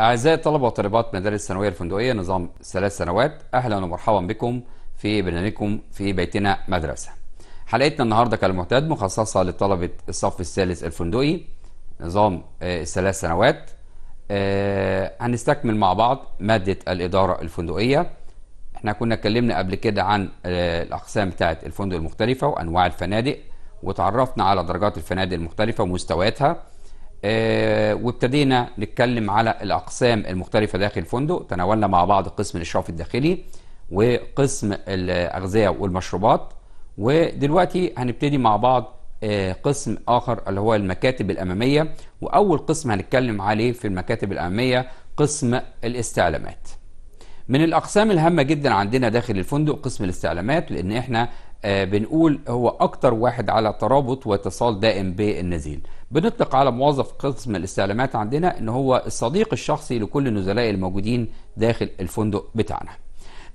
أعزائي الطلبة وطالبات مدارس الثانوية الفندقية نظام ثلاث سنوات أهلا ومرحبا بكم في برنامجكم في بيتنا مدرسة. حلقتنا النهارده كالمعتاد مخصصة لطلبة الصف الثالث الفندقي نظام آه، الثلاث سنوات. آه، هنستكمل مع بعض مادة الإدارة الفندقية. احنا كنا اتكلمنا قبل كده عن آه، الأقسام بتاعة الفندق المختلفة وأنواع الفنادق وتعرفنا على درجات الفنادق المختلفة ومستوياتها آه، وابتدينا نتكلم على الأقسام المختلفة داخل الفندق تناولنا مع بعض قسم الإشراف الداخلي وقسم الأغذية والمشروبات ودلوقتي هنبتدي مع بعض آه، قسم آخر اللي هو المكاتب الأمامية وأول قسم هنتكلم عليه في المكاتب الأمامية قسم الاستعلامات من الأقسام الهامة جدا عندنا داخل الفندق قسم الاستعلامات لأن إحنا آه، بنقول هو أكتر واحد على ترابط واتصال دائم بالنزيل بنطلق على موظف قسم الاستعلامات عندنا ان هو الصديق الشخصي لكل النزلاء الموجودين داخل الفندق بتاعنا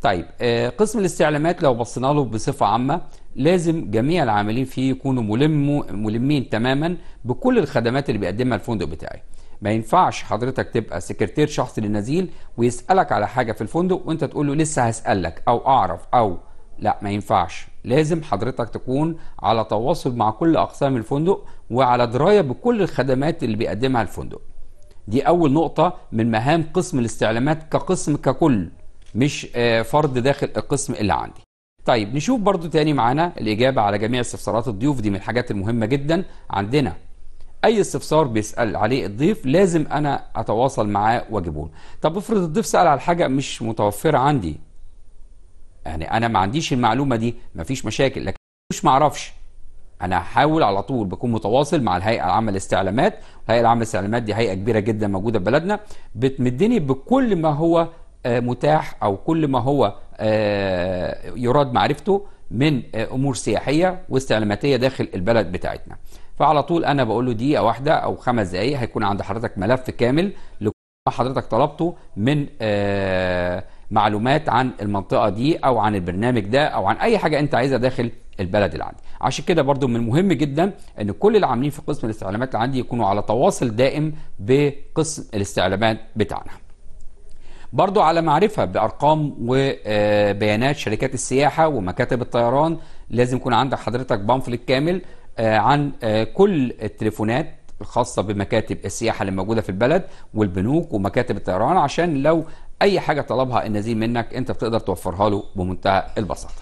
طيب آه، قسم الاستعلامات لو بصينا له بصفه عامه لازم جميع العاملين فيه يكونوا ملم ملمين تماما بكل الخدمات اللي بيقدمها الفندق بتاعي ما ينفعش حضرتك تبقى سكرتير شخصي للنزيل ويسالك على حاجه في الفندق وانت تقول له لسه هسالك او اعرف او لا ما ينفعش لازم حضرتك تكون على تواصل مع كل اقسام الفندق وعلى درايه بكل الخدمات اللي بيقدمها الفندق دي اول نقطه من مهام قسم الاستعلامات كقسم ككل مش آه، فرد داخل القسم اللي عندي طيب نشوف برضو تاني معانا الإجابة على جميع استفسارات الضيوف دي من الحاجات المهمة جدا عندنا أي استفسار بيسأل عليه الضيف لازم أنا أتواصل معاه وأجيبه طب افرض الضيف سأل على حاجة مش متوفرة عندي يعني انا ما عنديش المعلومه دي مفيش مشاكل لكن مش معرفش انا هحاول على طول بكون متواصل مع الهيئه العامه للاستعلامات الهيئه العامه للاستعلامات دي هيئه كبيره جدا موجوده في بلدنا بتمدني بكل ما هو آه، متاح او كل ما هو آه، يراد معرفته من آه، امور سياحيه واستعلاماتيه داخل البلد بتاعتنا فعلى طول انا بقول له دقيقه واحده او خمس دقائق هيكون عند حضرتك ملف كامل لكل ما حضرتك طلبته من آه معلومات عن المنطقة دي أو عن البرنامج ده أو عن أي حاجة أنت عايزها داخل البلد العادي عشان كده برضو من المهم جدا ان كل العاملين في قسم الاستعلامات عندي يكونوا على تواصل دائم بقسم الاستعلامات بتاعنا برضو على معرفة بأرقام وبيانات شركات السياحة ومكاتب الطيران لازم يكون عندك حضرتك بامفلت كامل آه، عن آه، كل التليفونات الخاصة بمكاتب السياحة اللي موجودة في البلد والبنوك ومكاتب الطيران عشان لو اي حاجه طلبها النزيل منك انت بتقدر توفرها له بمنتهى البساطه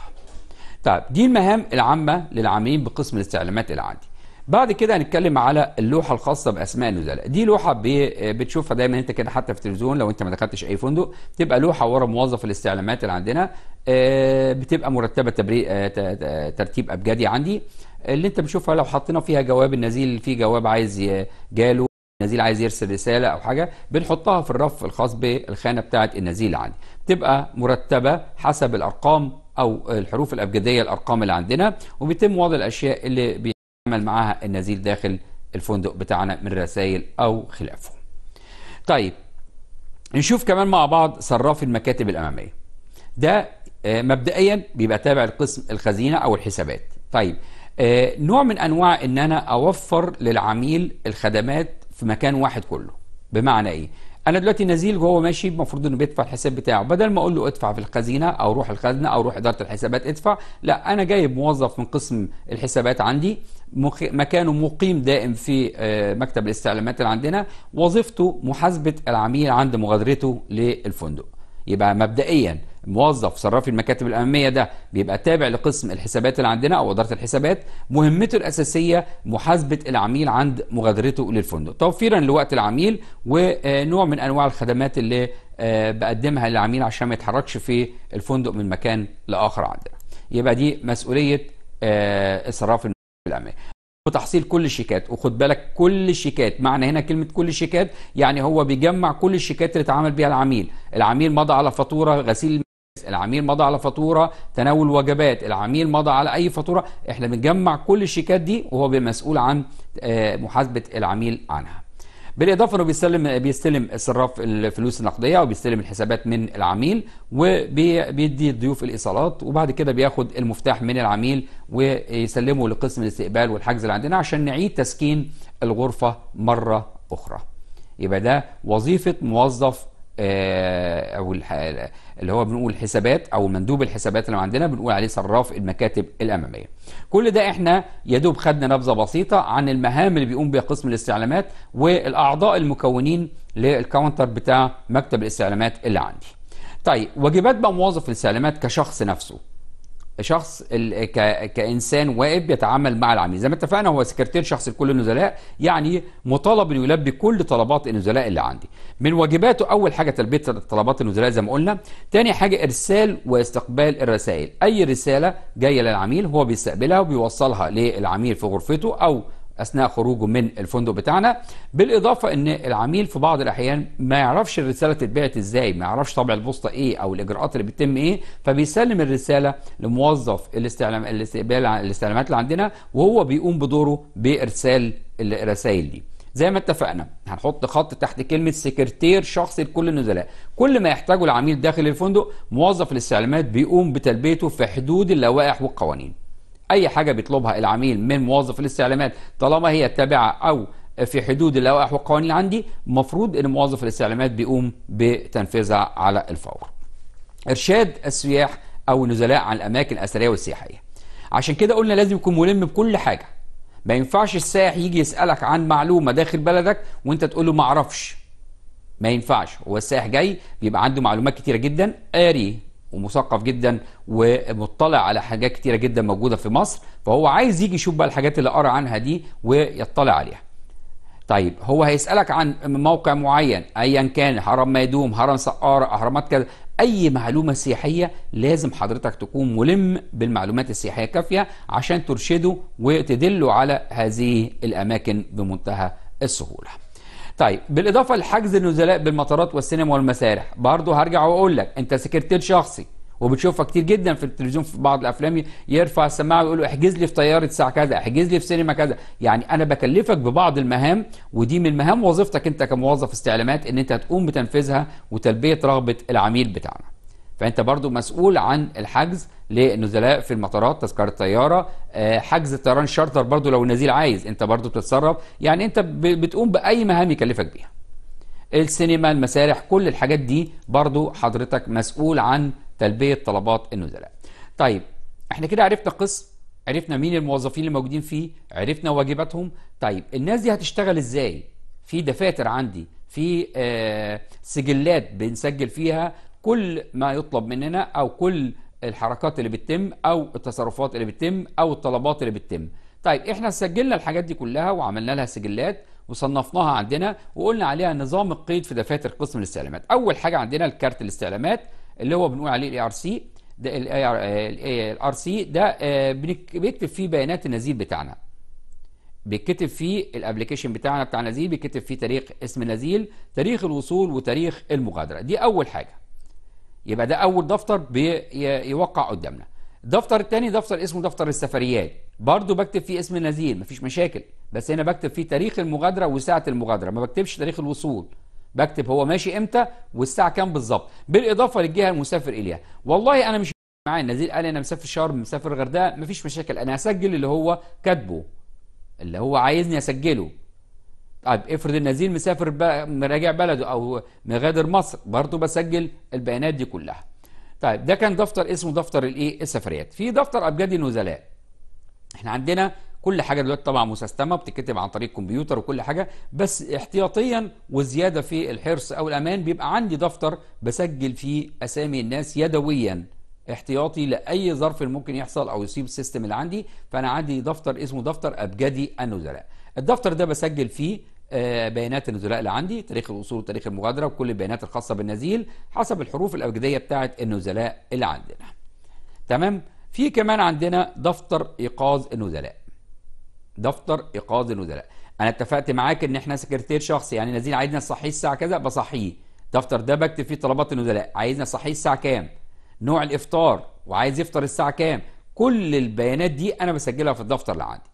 طيب دي المهام العامه للعاملين بقسم الاستعلامات العادي بعد كده هنتكلم على اللوحه الخاصه باسماء النزلاء دي لوحه بتشوفها دايما انت كده حتى في التلفزيون لو انت ما دخلتش اي فندق تبقى لوحه ورا موظف الاستعلامات اللي عندنا آه، بتبقى مرتبه آه، ترتيب ابجدي عندي اللي انت بتشوفها لو حطينا فيها جواب النزيل في جواب عايز جاله نزيل عايز يرسل رساله او حاجه بنحطها في الرف الخاص بالخانه بتاعه النزيل عندي بتبقى مرتبه حسب الارقام او الحروف الابجديه الارقام اللي عندنا وبيتم وضع الاشياء اللي بيعمل معاها النزيل داخل الفندق بتاعنا من رسائل او خلافه طيب نشوف كمان مع بعض صراف المكاتب الاماميه ده آه، مبدئيا بيبقى تابع لقسم الخزينه او الحسابات طيب آه، نوع من انواع ان انا اوفر للعميل الخدمات في مكان واحد كله بمعنى ايه انا دلوقتي نزيل جوه ماشي المفروض انه بيدفع الحساب بتاعه بدل ما اقول له ادفع في الخزينه او روح الخزنه او روح اداره الحسابات ادفع لا انا جايب موظف من قسم الحسابات عندي مخ... مكانه مقيم دائم في آه، مكتب الاستعلامات اللي عندنا وظيفته محاسبه العميل عند مغادرته للفندق يبقى مبدئيا موظف صراف المكاتب الاماميه ده بيبقى تابع لقسم الحسابات اللي عندنا او اداره الحسابات مهمته الاساسيه محاسبه العميل عند مغادرته للفندق توفيرا لوقت العميل ونوع من انواع الخدمات اللي آه، بقدمها للعميل عشان ما يتحركش في الفندق من مكان لاخر عندنا يبقى دي مسؤوليه المكاتب آه، الاماميه وتحصيل كل الشيكات وخد بالك كل الشيكات معنى هنا كلمة كل الشيكات يعني هو بيجمع كل الشيكات اللي اتعامل بيها العميل العميل مضى على فاتورة غسيل العميل مضى على فاتوره تناول وجبات العميل مضى على اي فاتوره احنا بنجمع كل الشيكات دي وهو بمسؤول عن آه، محاسبه العميل عنها بالاضافه انه بيستلم بيستلم الصراف الفلوس النقديه وبيستلم الحسابات من العميل وبيدي الضيوف الايصالات وبعد كده بياخد المفتاح من العميل ويسلمه لقسم الاستقبال والحجز اللي عندنا عشان نعيد تسكين الغرفه مره اخرى يبقى ده وظيفه موظف آه، او اللي هو بنقول حسابات او مندوب الحسابات اللي عندنا بنقول عليه صراف المكاتب الاماميه كل ده احنا يا دوب خدنا نبذه بسيطه عن المهام اللي بيقوم بها قسم الاستعلامات والاعضاء المكونين للكاونتر بتاع مكتب الاستعلامات اللي عندي طيب واجبات بقى موظف الاستعلامات كشخص نفسه شخص كانسان واقف بيتعامل مع العميل زي ما اتفقنا هو سكرتير شخص لكل النزلاء يعني مطالب انه يلبي كل طلبات النزلاء اللي عندي من واجباته اول حاجه تلبيه طلبات النزلاء زي ما قلنا تاني حاجه ارسال واستقبال الرسائل اي رساله جايه للعميل هو بيستقبلها وبيوصلها للعميل في غرفته او اثناء خروجه من الفندق بتاعنا بالاضافه ان العميل في بعض الاحيان ما يعرفش الرساله اتبعت ازاي ما يعرفش طبع البوسطه ايه او الاجراءات اللي بتتم ايه فبيسلم الرساله لموظف الاستعلام الاستقبال الاستعلامات اللي عندنا وهو بيقوم بدوره بارسال الرسائل دي زي ما اتفقنا هنحط خط تحت كلمة سكرتير شخصي لكل النزلاء كل ما يحتاجه العميل داخل الفندق موظف الاستعلامات بيقوم بتلبيته في حدود اللوائح والقوانين اي حاجه بيطلبها العميل من موظف الاستعلامات طالما هي تابعه او في حدود اللوائح والقوانين عندي مفروض ان موظف الاستعلامات بيقوم بتنفيذها على الفور ارشاد السياح او النزلاء عن الاماكن الاثريه والسياحيه عشان كده قلنا لازم يكون ملم بكل حاجه ما ينفعش السائح يجي يسالك عن معلومه داخل بلدك وانت تقول له ما اعرفش ما ينفعش هو السائح جاي بيبقى عنده معلومات كتيره جدا قاري ومثقف جدا ومطلع على حاجات كتيره جدا موجوده في مصر فهو عايز يجي يشوف بقى الحاجات اللي قرا عنها دي ويطلع عليها طيب هو هيسالك عن موقع معين ايا كان هرم ميدوم هرم سقارة اهرامات كذا اي معلومه سياحيه لازم حضرتك تكون ملم بالمعلومات السياحيه كافيه عشان ترشده وتدله على هذه الاماكن بمنتهى السهوله طيب بالاضافه لحجز النزلاء بالمطارات والسينما والمسارح برضه هرجع واقول لك انت سكرتير شخصي وبتشوفها كتير جدا في التلفزيون في بعض الافلام يرفع السماعه ويقول له احجز لي في طياره الساعه كذا احجز لي في سينما كذا يعني انا بكلفك ببعض المهام ودي من مهام وظيفتك انت كموظف استعلامات ان انت تقوم بتنفيذها وتلبيه رغبه العميل بتاعنا فانت برضو مسؤول عن الحجز للنزلاء في المطارات تذكره طياره آه، حجز طيران شارتر برضو لو النزيل عايز انت برضو بتتصرف يعني انت بتقوم باي مهام يكلفك بيها السينما المسارح كل الحاجات دي برضو حضرتك مسؤول عن تلبيه طلبات النزلاء طيب احنا كده عرفنا القسم عرفنا مين الموظفين اللي موجودين فيه عرفنا واجباتهم طيب الناس دي هتشتغل ازاي في دفاتر عندي في آه، سجلات بنسجل فيها كل ما يطلب مننا او كل الحركات اللي بتتم او التصرفات اللي بتتم او الطلبات اللي بتتم طيب احنا سجلنا الحاجات دي كلها وعملنا لها سجلات وصنفناها عندنا وقلنا عليها نظام القيد في دفاتر قسم الاستعلامات اول حاجه عندنا الكارت الاستعلامات اللي هو بنقول عليه الاي ار سي ده ار سي ده آه، بيكتب فيه بيانات النزيل بتاعنا بيتكتب فيه الابلكيشن بتاعنا بتاع النزيل بيتكتب فيه تاريخ اسم النزيل تاريخ الوصول وتاريخ المغادره دي اول حاجه يبقى ده أول دفتر بيوقع قدامنا الدفتر الثاني دفتر اسمه دفتر السفريات برضه بكتب فيه اسم النزيل مفيش مشاكل بس هنا بكتب فيه تاريخ المغادرة وساعة المغادرة ما بكتبش تاريخ الوصول بكتب هو ماشي امتى والساعة كام بالظبط بالإضافة للجهة المسافر إليها والله أنا مش معايا النزيل قال أنا مسافر شرم مسافر الغردقة مفيش مشاكل أنا هسجل اللي هو كاتبه اللي هو عايزني أسجله طيب افرض النزيل مسافر راجع بلده او مغادر مصر برضه بسجل البيانات دي كلها طيب ده كان دفتر اسمه دفتر الايه السفريات في دفتر ابجد النزلاء احنا عندنا كل حاجه دلوقتي طبعا مسستمه بتتكتب عن طريق الكمبيوتر وكل حاجه بس احتياطيا وزياده في الحرص او الامان بيبقى عندي دفتر بسجل فيه اسامي الناس يدويا احتياطي لاي ظرف ممكن يحصل او يصيب السيستم اللي عندي فانا عندي دفتر اسمه دفتر ابجدي النزلاء الدفتر ده بسجل فيه آه، بيانات النزلاء اللي عندي تاريخ الوصول وتاريخ المغادرة وكل البيانات الخاصة بالنزيل حسب الحروف الأبجدية بتاعة النزلاء اللي عندنا تمام في كمان عندنا دفتر إيقاظ النزلاء دفتر إيقاظ النزلاء أنا اتفقت معاك إن إحنا سكرتير شخصي يعني نزيل عايزنا صحيه الساعة كذا بصحيه الدفتر ده بكتب فيه طلبات النزلاء عايزنا صحيه الساعة كام نوع الإفطار وعايز يفطر الساعة كام كل البيانات دي أنا بسجلها في الدفتر اللي عندي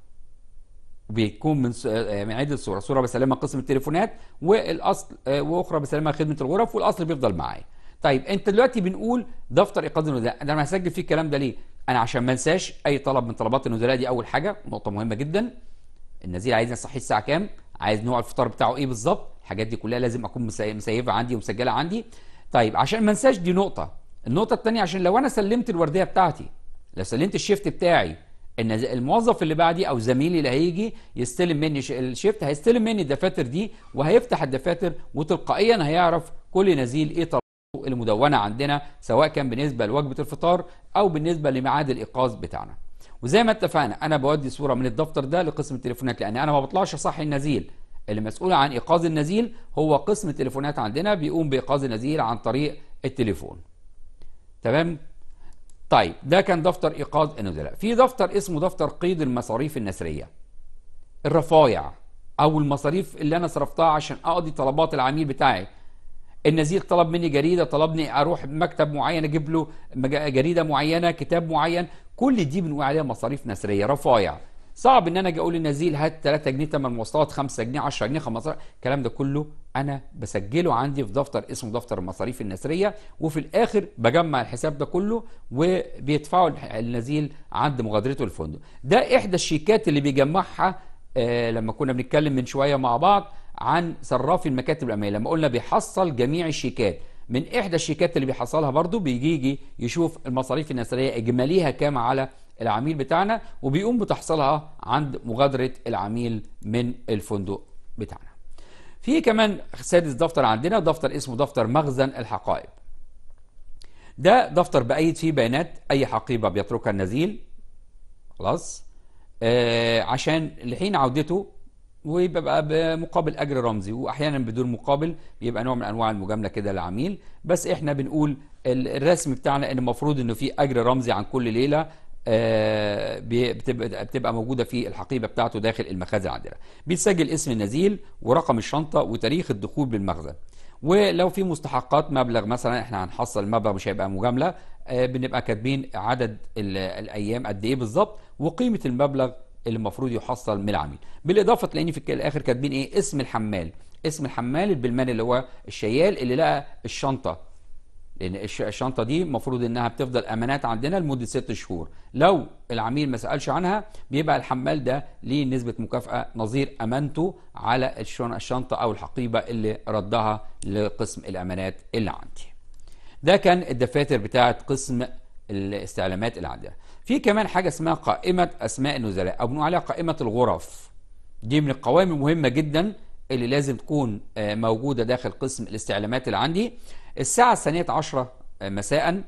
بيكون من آه، يعني عده صور صوره بسلمها قسم التليفونات والاصل آه، واخرى بسلمها خدمه الغرف والاصل بيفضل معايا طيب انت دلوقتي بنقول دفتر ايقاظ النزلاء انا هسجل فيه الكلام ده ليه انا عشان ما انساش اي طلب من طلبات النزلاء دي اول حاجه نقطه مهمه جدا النزيل عايزني اصحيه الساعه كام عايز نوع الفطار بتاعه ايه بالظبط الحاجات دي كلها لازم اكون مسيفها عندي ومسجله عندي طيب عشان ما انساش دي نقطه النقطه الثانيه عشان لو انا سلمت الورديه بتاعتي لو سلمت الشيفت بتاعي ان الموظف اللي بعدي او زميلي اللي هيجي يستلم مني الشيفت هيستلم مني الدفاتر دي وهيفتح الدفاتر وتلقائيا هيعرف كل نزيل ايه طلباته المدونه عندنا سواء كان بالنسبه لوجبه الفطار او بالنسبه لميعاد الايقاظ بتاعنا. وزي ما اتفقنا انا بودي صوره من الدفتر ده لقسم التليفونات لان انا ما بطلعش صح النزيل اللي مسؤول عن ايقاظ النزيل هو قسم التليفونات عندنا بيقوم بايقاظ النزيل عن طريق التليفون. تمام؟ طيب ده كان دفتر ايقاظ النزلاء في دفتر اسمه دفتر قيد المصاريف النسريه الرفايع او المصاريف اللي انا صرفتها عشان اقضي طلبات العميل بتاعي النزيل طلب مني جريده طلبني اروح مكتب معين اجيب له جريده معينه كتاب معين كل دي بنقول عليها مصاريف نسريه رفايع صعب ان انا اجي اقول للنزيل هات 3 جنيه 8 مواصلات 5 جنيه 10 جنيه 15 الكلام ده كله انا بسجله عندي في دفتر اسمه دفتر المصاريف النسريه وفي الاخر بجمع الحساب ده كله وبيدفعه النزيل عند مغادرته الفندق ده احدى الشيكات اللي بيجمعها آه لما كنا بنتكلم من شويه مع بعض عن صراف المكاتب الامنيه لما قلنا بيحصل جميع الشيكات من احدى الشيكات اللي بيحصلها برضو بيجي يجي يشوف المصاريف النسريه اجماليها كام على العميل بتاعنا وبيقوم بتحصيلها عند مغادرة العميل من الفندق بتاعنا في كمان سادس دفتر عندنا دفتر اسمه دفتر مخزن الحقائب ده دفتر بأيد فيه بيانات أي حقيبة بيتركها النزيل خلاص آه عشان لحين عودته ويبقى بمقابل اجر رمزي واحيانا بدون مقابل بيبقى نوع من انواع المجامله كده للعميل بس احنا بنقول الرسم بتاعنا ان المفروض انه في اجر رمزي عن كل ليله آه، بتبقى بتبقى موجوده في الحقيبه بتاعته داخل المخازن عندنا بيتسجل اسم النزيل ورقم الشنطه وتاريخ الدخول بالمخزن ولو في مستحقات مبلغ مثلا احنا هنحصل مبلغ مش هيبقى مجامله آه، بنبقى كاتبين عدد الايام قد ايه بالظبط وقيمه المبلغ اللي المفروض يحصل من العميل بالاضافه تلاقيني في الاخر كاتبين ايه اسم الحمال اسم الحمال البلمان اللي هو الشيال اللي لقى الشنطه لان الشنطه دي المفروض انها بتفضل امانات عندنا لمده ست شهور لو العميل ما سالش عنها بيبقى الحمال ده ليه نسبه مكافاه نظير امانته على الشنطه او الحقيبه اللي ردها لقسم الامانات اللي عندي ده كان الدفاتر بتاعه قسم الاستعلامات اللي عندنا في كمان حاجه اسمها قائمه اسماء النزلاء او بنقول عليها قائمه الغرف دي من القوائم المهمه جدا اللي لازم تكون آه، موجوده داخل قسم الاستعلامات اللي عندي الساعة الثانية عشرة آه، مساء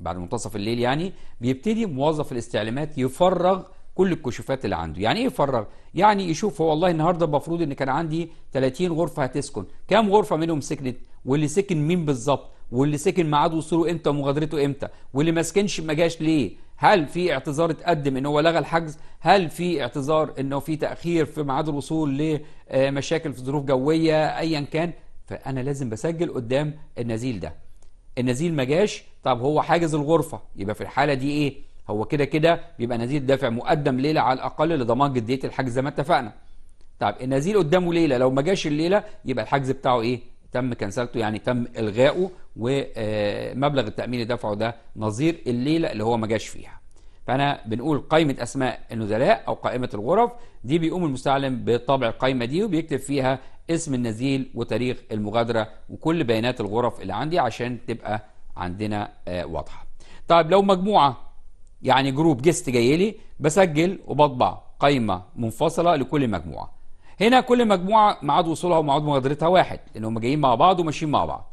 بعد منتصف الليل يعني بيبتدي موظف الاستعلامات يفرغ كل الكشوفات اللي عنده يعني ايه يفرغ يعني يشوف هو والله النهارده المفروض ان كان عندي 30 غرفه هتسكن كام غرفه منهم سكنت واللي سكن مين بالظبط واللي سكن ميعاد وصوله امتى ومغادرته امتى واللي ما سكنش ما جاش ليه هل في اعتذار اتقدم ان هو لغى الحجز هل في اعتذار انه في تاخير في ميعاد الوصول لمشاكل آه، في ظروف جويه ايا كان فأنا لازم بسجل قدام النزيل ده النزيل ما جاش طب هو حاجز الغرفة يبقى في الحالة دي إيه هو كده كده بيبقى نزيل دافع مقدم ليلة على الأقل لضمان جدية الحجز زي ما اتفقنا طب النزيل قدامه ليلة لو ما جاش الليلة يبقى الحجز بتاعه إيه تم كنسلته يعني تم إلغائه ومبلغ التأمين اللي دفعه ده نظير الليلة اللي هو ما جاش فيها فأنا بنقول قائمة أسماء النزلاء أو قائمة الغرف دي بيقوم المستعلم بطبع القائمة دي وبيكتب فيها اسم النزيل وتاريخ المغادرة وكل بيانات الغرف اللي عندي عشان تبقى عندنا آه، واضحة طيب لو مجموعة يعني جروب جست جاي لي بسجل وبطبع قائمة منفصلة لكل مجموعة هنا كل مجموعة معاد وصولها ومعاد مغادرتها واحد لأن هم جايين مع بعض وماشيين مع بعض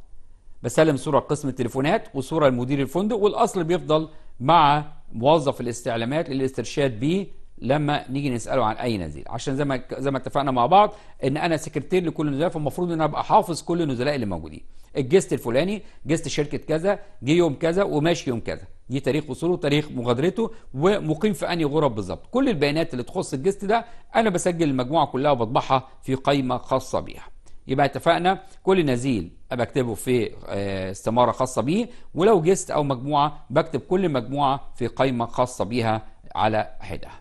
بسلم صورة قسم التليفونات وصورة لمدير الفندق والأصل بيفضل مع موظف الاستعلامات للاسترشاد بيه لما نيجي نساله عن اي نزيل عشان زي ما زي ما اتفقنا مع بعض ان انا سكرتير لكل نزلاء فالمفروض ان انا ابقى حافظ كل النزلاء اللي موجودين الجست الفلاني جست شركه كذا جه يوم كذا وماشي يوم كذا دي تاريخ وصوله تاريخ مغادرته ومقيم في انهي غرف بالظبط كل البيانات اللي تخص الجست ده انا بسجل المجموعه كلها وبطبعها في قائمه خاصه بيها يبقى اتفقنا كل نزيل بكتبه في آه، استماره خاصه بيه ولو جست او مجموعه بكتب كل مجموعه في قائمه خاصه بيها على حدها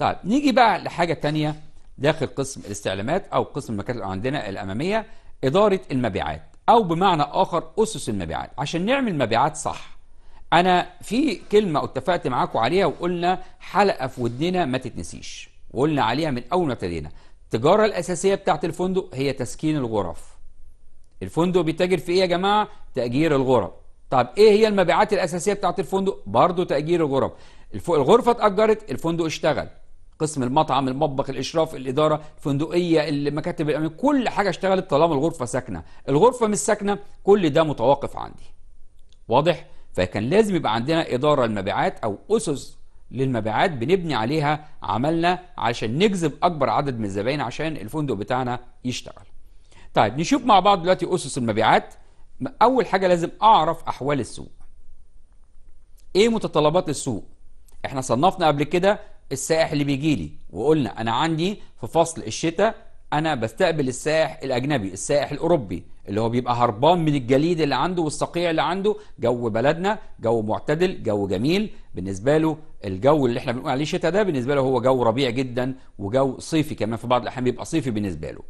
طيب نيجي بقى لحاجة تانية داخل قسم الاستعلامات أو قسم المكاتب عندنا الأمامية إدارة المبيعات أو بمعنى آخر أسس المبيعات عشان نعمل مبيعات صح أنا في كلمة اتفقت معاكم عليها وقلنا حلقة في ودننا ما تتنسيش وقلنا عليها من أول ما ابتدينا التجارة الأساسية بتاعت الفندق هي تسكين الغرف الفندق بيتاجر في إيه يا جماعة؟ تأجير الغرف طب إيه هي المبيعات الأساسية بتاعت الفندق؟ برضه تأجير الغرف الغرفة اتأجرت الفندق اشتغل قسم المطعم المطبخ الاشراف الاداره الفندقيه المكاتب الامن كل حاجه اشتغلت طالما الغرفه ساكنه الغرفه مش ساكنه كل ده متوقف عندي واضح فكان لازم يبقى عندنا اداره المبيعات او اسس للمبيعات بنبني عليها عملنا عشان نجذب اكبر عدد من الزباين عشان الفندق بتاعنا يشتغل طيب نشوف مع بعض دلوقتي اسس المبيعات اول حاجه لازم اعرف احوال السوق ايه متطلبات السوق احنا صنفنا قبل كده السائح اللي بيجي لي وقلنا انا عندي في فصل الشتاء انا بستقبل السائح الاجنبي السائح الاوروبي اللي هو بيبقى هربان من الجليد اللي عنده والصقيع اللي عنده جو بلدنا جو معتدل جو جميل بالنسبه له الجو اللي احنا بنقول عليه شتاء ده بالنسبه له هو جو ربيع جدا وجو صيفي كمان في بعض الاحيان بيبقى صيفي بالنسبه له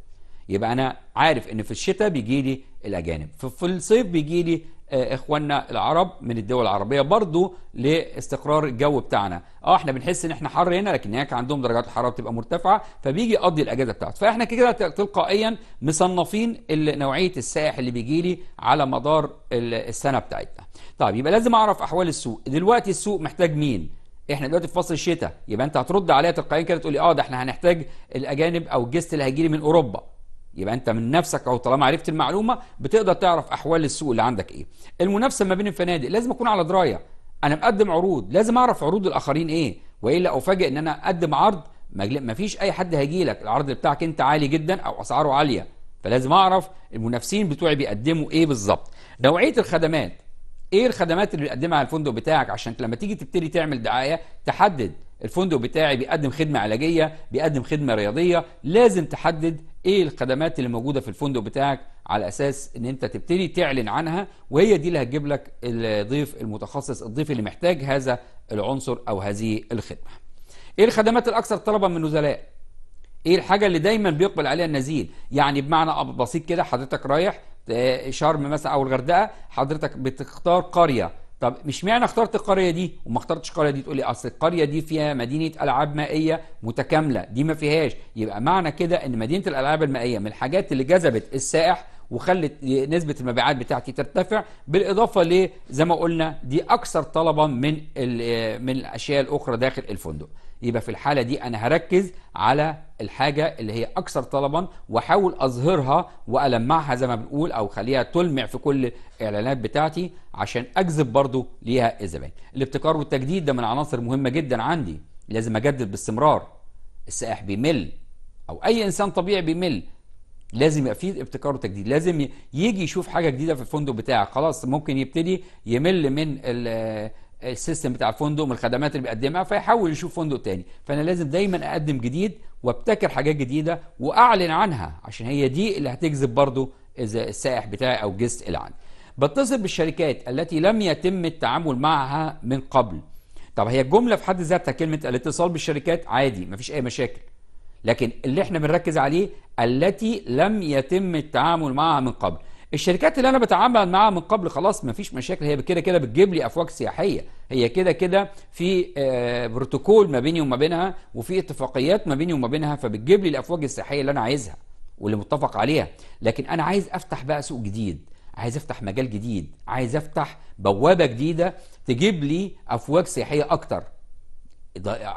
يبقى انا عارف ان في الشتاء بيجي لي الاجانب في الصيف بيجي لي آه، اخواننا العرب من الدول العربيه برضو لاستقرار الجو بتاعنا اه احنا بنحس ان احنا حر هنا لكن هناك عندهم درجات الحراره بتبقى مرتفعه فبيجي يقضي الاجازه بتاعته فاحنا كده تلقائيا مصنفين نوعيه السائح اللي بيجي لي على مدار السنه بتاعتنا طيب يبقى لازم اعرف احوال السوق دلوقتي السوق محتاج مين احنا دلوقتي في فصل الشتاء يبقى انت هترد عليا تلقائيا كده تقول لي اه ده احنا هنحتاج الاجانب او الجست اللي هيجي لي من اوروبا يبقى انت من نفسك او طالما عرفت المعلومه بتقدر تعرف احوال السوق اللي عندك ايه المنافسه ما بين الفنادق لازم اكون على درايه انا مقدم عروض لازم اعرف عروض الاخرين ايه والا افاجئ ان انا اقدم عرض ما فيش اي حد هيجي لك العرض بتاعك انت عالي جدا او اسعاره عاليه فلازم اعرف المنافسين بتوعي بيقدموا ايه بالظبط نوعيه الخدمات ايه الخدمات اللي بيقدمها الفندق بتاعك عشان لما تيجي تبتدي تعمل دعايه تحدد الفندق بتاعي بيقدم خدمة علاجية بيقدم خدمة رياضية لازم تحدد ايه الخدمات اللي موجودة في الفندق بتاعك على اساس ان انت تبتدي تعلن عنها وهي دي اللي هتجيب لك الضيف المتخصص الضيف اللي محتاج هذا العنصر او هذه الخدمة ايه الخدمات الاكثر طلبا من النزلاء ايه الحاجة اللي دايما بيقبل عليها النزيل يعني بمعنى بسيط كده حضرتك رايح آه، شرم مثلا او الغردقة حضرتك بتختار قرية طب مش معنى اخترت القريه دي وما اخترتش القريه دي تقول لي اصل القريه دي فيها مدينه العاب مائيه متكامله دي ما فيهاش يبقى معنى كده ان مدينه الالعاب المائيه من الحاجات اللي جذبت السائح وخلت نسبه المبيعات بتاعتي ترتفع بالاضافه ل زي ما قلنا دي اكثر طلبا من من الاشياء الاخرى داخل الفندق يبقى في الحالة دي أنا هركز على الحاجة اللي هي أكثر طلبا وأحاول أظهرها وألمعها زي ما بنقول أو خليها تلمع في كل الإعلانات بتاعتي عشان أجذب برضو ليها الزبائن الابتكار والتجديد ده من عناصر مهمة جدا عندي لازم أجدد باستمرار السائح بيمل أو أي إنسان طبيعي بيمل لازم يبقى فيه ابتكار وتجديد لازم يجي يشوف حاجه جديده في الفندق بتاعك خلاص ممكن يبتدي يمل من السيستم بتاع الفندق من الخدمات اللي بيقدمها فيحاول يشوف فندق تاني فانا لازم دايما اقدم جديد وابتكر حاجات جديده واعلن عنها عشان هي دي اللي هتجذب برضو السائح بتاعي او الجست اللي عندي بتصل بالشركات التي لم يتم التعامل معها من قبل طب هي الجمله في حد ذاتها كلمه الاتصال بالشركات عادي مفيش اي مشاكل لكن اللي احنا بنركز عليه التي لم يتم التعامل معها من قبل الشركات اللي انا بتعامل معاها من قبل خلاص ما فيش مشاكل هي كده كده بتجيب لي افواج سياحيه هي كده كده في آه، بروتوكول ما بيني وما بينها وفي اتفاقيات ما بيني وما بينها فبتجيب لي الافواج السياحيه اللي انا عايزها واللي متفق عليها لكن انا عايز افتح بقى سوق جديد عايز افتح مجال جديد عايز افتح بوابه جديده تجيب لي افواج سياحيه اكتر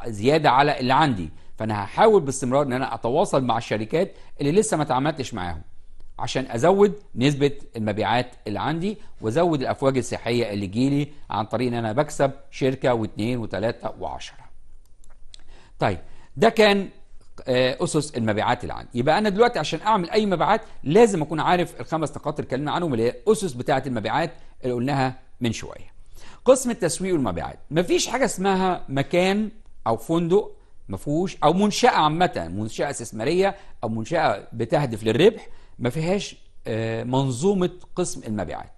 زياده على اللي عندي فانا هحاول باستمرار ان انا اتواصل مع الشركات اللي لسه ما تعاملتش معاهم عشان ازود نسبه المبيعات اللي عندي وازود الافواج السياحيه اللي جيلي عن طريق ان انا بكسب شركه واثنين وثلاثه وعشره. طيب ده كان آه، اسس المبيعات اللي عندي يبقى انا دلوقتي عشان اعمل اي مبيعات لازم اكون عارف الخمس نقاط اللي اتكلمنا عنهم اللي هي اسس بتاعه المبيعات اللي قلناها من شويه قسم التسويق والمبيعات مفيش حاجه اسمها مكان او فندق مفهوش او منشاه عامه منشاه استثماريه او منشاه بتهدف للربح ما فيهاش آه، منظومه قسم المبيعات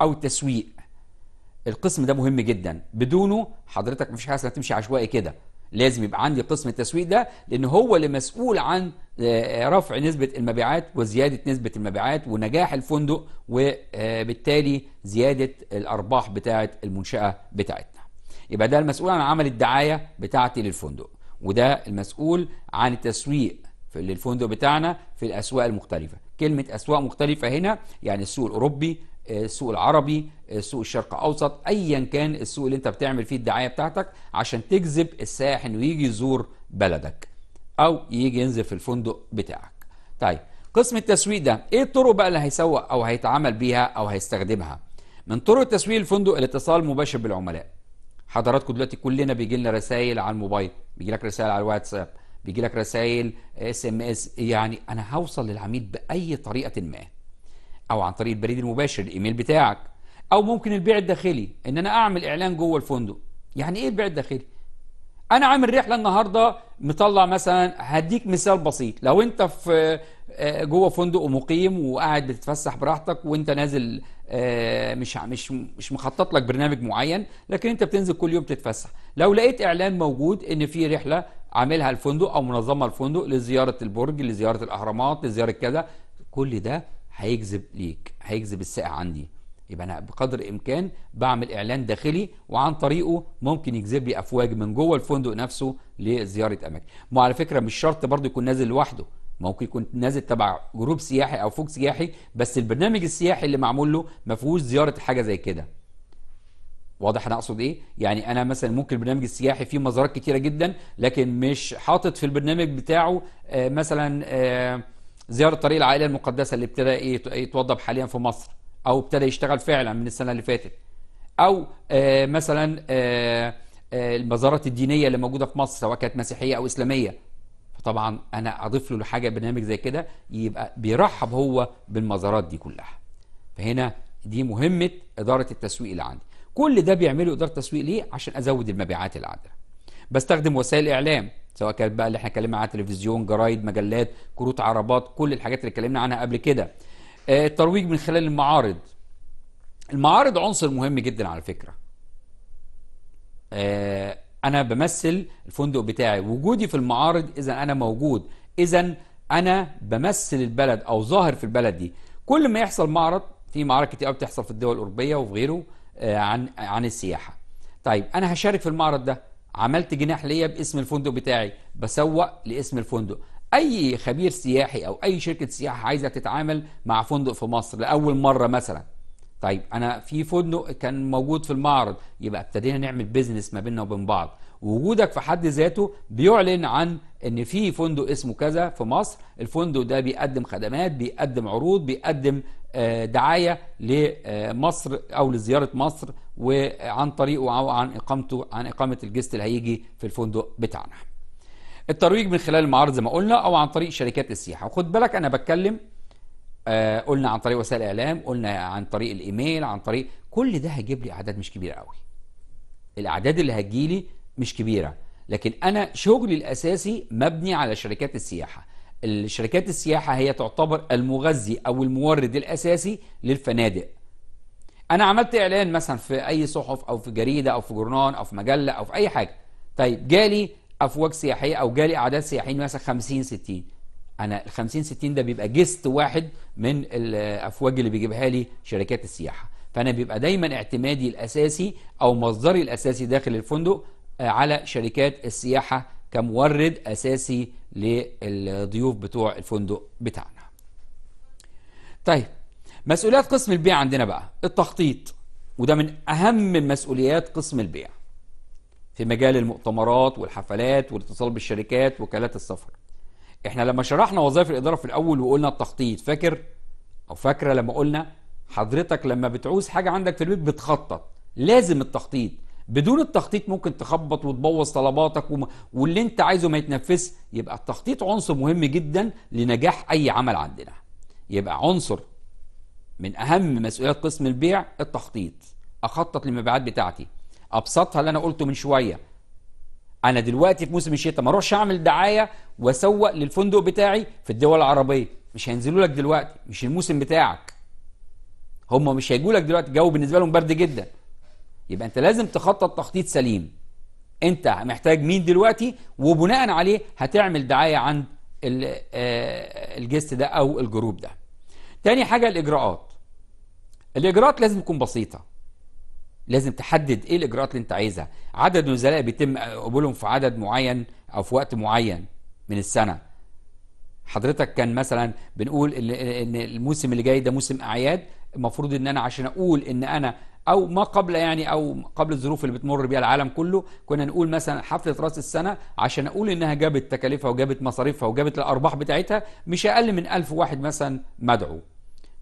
او التسويق القسم ده مهم جدا بدونه حضرتك مفيش حاجه اسمها تمشي عشوائي كده لازم يبقى عندي قسم التسويق ده لان هو اللي مسؤول عن آه، رفع نسبه المبيعات وزياده نسبه المبيعات ونجاح الفندق وبالتالي آه، زياده الارباح بتاعه المنشاه بتاعتنا يبقى ده المسؤول عن عمل الدعايه بتاعتي للفندق وده المسؤول عن التسويق للفندق بتاعنا في الاسواق المختلفه كلمة أسواق مختلفة هنا يعني السوق الأوروبي آه، السوق العربي السوق آه، الشرق أوسط أيا كان السوق اللي أنت بتعمل فيه الدعاية بتاعتك عشان تجذب السائح إنه يجي يزور بلدك أو يجي ينزل في الفندق بتاعك طيب قسم التسويق ده إيه الطرق بقى اللي هيسوق أو هيتعامل بيها أو هيستخدمها من طرق تسويق الفندق الاتصال المباشر بالعملاء حضراتكم دلوقتي كلنا بيجي لنا رسائل على الموبايل بيجي لك رسائل على الواتساب بيجي لك رسائل اس ام اس يعني انا هوصل للعميل باي طريقه ما او عن طريق البريد المباشر الايميل بتاعك او ممكن البيع الداخلي ان انا اعمل اعلان جوه الفندق يعني ايه البيع الداخلي انا عامل رحله النهارده مطلع مثلا هديك مثال بسيط لو انت في آه، جوه فندق ومقيم وقاعد بتتفسح براحتك وانت نازل آه، مش مش مش مخطط لك برنامج معين لكن انت بتنزل كل يوم تتفسح لو لقيت اعلان موجود ان في رحله عاملها الفندق او منظمه الفندق لزياره البرج لزياره الاهرامات لزياره كذا كل ده هيجذب ليك هيجذب السائق عندي يبقى انا بقدر الامكان بعمل اعلان داخلي وعن طريقه ممكن يجذب لي افواج من جوه الفندق نفسه لزياره اماكن ما على فكره مش شرط برضه يكون نازل لوحده ممكن يكون نازل تبع جروب سياحي او فوق سياحي بس البرنامج السياحي اللي معمول له ما فيهوش زياره حاجه زي كده واضح انا اقصد ايه يعني انا مثلا ممكن البرنامج السياحي فيه مزارات كتيره جدا لكن مش حاطط في البرنامج بتاعه آه، مثلا آه، زياره طريق العائله المقدسه اللي ابتدى يتوضب حاليا في مصر او ابتدى يشتغل فعلا من السنه اللي فاتت او آه، مثلا المزارات الدينيه اللي موجوده في مصر سواء كانت مسيحيه او اسلاميه فطبعا انا اضيف له حاجه برنامج زي كده يبقى بيرحب هو بالمزارات دي كلها فهنا دي مهمه اداره التسويق اللي عندي كل ده بيعمله اداره تسويق ليه عشان ازود المبيعات اللي عندنا بستخدم وسائل اعلام سواء كانت بقى اللي احنا اتكلمنا عنها تلفزيون جرايد مجلات كروت عربات كل الحاجات اللي اتكلمنا عنها قبل كده آه، الترويج من خلال المعارض المعارض عنصر مهم جدا على فكره آه، انا بمثل الفندق بتاعي وجودي في المعارض اذا انا موجود اذا انا بمثل البلد او ظاهر في البلد دي كل ما يحصل معرض في معارض كتير بتحصل في الدول الاوروبيه وفي غيره آه، عن عن السياحه طيب انا هشارك في المعرض ده عملت جناح ليا باسم الفندق بتاعي بسوق لاسم الفندق اي خبير سياحي او اي شركه سياحه عايزه تتعامل مع فندق في مصر لاول مره مثلا طيب انا في فندق كان موجود في المعرض يبقى ابتدينا نعمل بيزنس ما بيننا وبين بعض وجودك في حد ذاته بيعلن عن ان في فندق اسمه كذا في مصر الفندق ده بيقدم خدمات بيقدم عروض بيقدم آه، دعاية لمصر أو لزيارة مصر وعن طريقه أو عن إقامته عن إقامة الجست اللي هيجي في الفندق بتاعنا الترويج من خلال المعارض زي ما قلنا أو عن طريق شركات السياحة وخد بالك أنا بتكلم آه، قلنا عن طريق وسائل الإعلام قلنا عن طريق الإيميل عن طريق كل ده هيجيب لي أعداد مش كبيرة قوي الأعداد اللي هتجيلي مش كبيرة لكن أنا شغلي الأساسي مبني على شركات السياحة الشركات السياحة هي تعتبر المغذي أو المورد الأساسي للفنادق أنا عملت إعلان مثلا في أي صحف أو في جريدة أو في جورنان أو في مجلة أو في أي حاجة طيب جالي أفواج سياحية أو جالي أعداد سياحيين مثلا 50 60 أنا ال 50 60 ده بيبقى جست واحد من الأفواج اللي بيجيبها لي شركات السياحة فأنا بيبقى دايما اعتمادي الأساسي أو مصدري الأساسي داخل الفندق آه، على شركات السياحة كمورد أساسي للضيوف بتوع الفندق بتاعنا طيب مسؤوليات قسم البيع عندنا بقى التخطيط وده من أهم مسؤوليات قسم البيع في مجال المؤتمرات والحفلات والاتصال بالشركات وكالات السفر احنا لما شرحنا وظائف الإدارة في الأول وقلنا التخطيط فاكر أو فاكرة لما قلنا حضرتك لما بتعوز حاجة عندك في البيت بتخطط لازم التخطيط بدون التخطيط ممكن تخبط وتبوظ طلباتك وم... واللي انت عايزه ما يتنفذش يبقى التخطيط عنصر مهم جدا لنجاح اي عمل عندنا يبقى عنصر من اهم مسؤوليات قسم البيع التخطيط اخطط للمبيعات بتاعتي ابسطها اللي انا قلته من شويه انا دلوقتي في موسم الشتاء ما اروحش اعمل دعايه واسوق للفندق بتاعي في الدول العربيه مش هينزلوا لك دلوقتي مش الموسم بتاعك هم مش هيجوا لك دلوقتي الجو بالنسبه لهم برد جدا يبقى انت لازم تخطط تخطيط سليم انت محتاج مين دلوقتي وبناء عليه هتعمل دعاية عند آه، الجست ده او الجروب ده تاني حاجة الاجراءات الاجراءات لازم تكون بسيطة لازم تحدد ايه الاجراءات اللي انت عايزها عدد النزلاء بيتم قبولهم في عدد معين او في وقت معين من السنه حضرتك كان مثلا بنقول ان الموسم اللي جاي ده موسم اعياد المفروض ان انا عشان اقول ان انا او ما قبل يعني او قبل الظروف اللي بتمر بيها العالم كله كنا نقول مثلا حفله راس السنه عشان اقول انها جابت تكاليفها وجابت مصاريفها وجابت الارباح بتاعتها مش اقل من 1000 واحد مثلا مدعو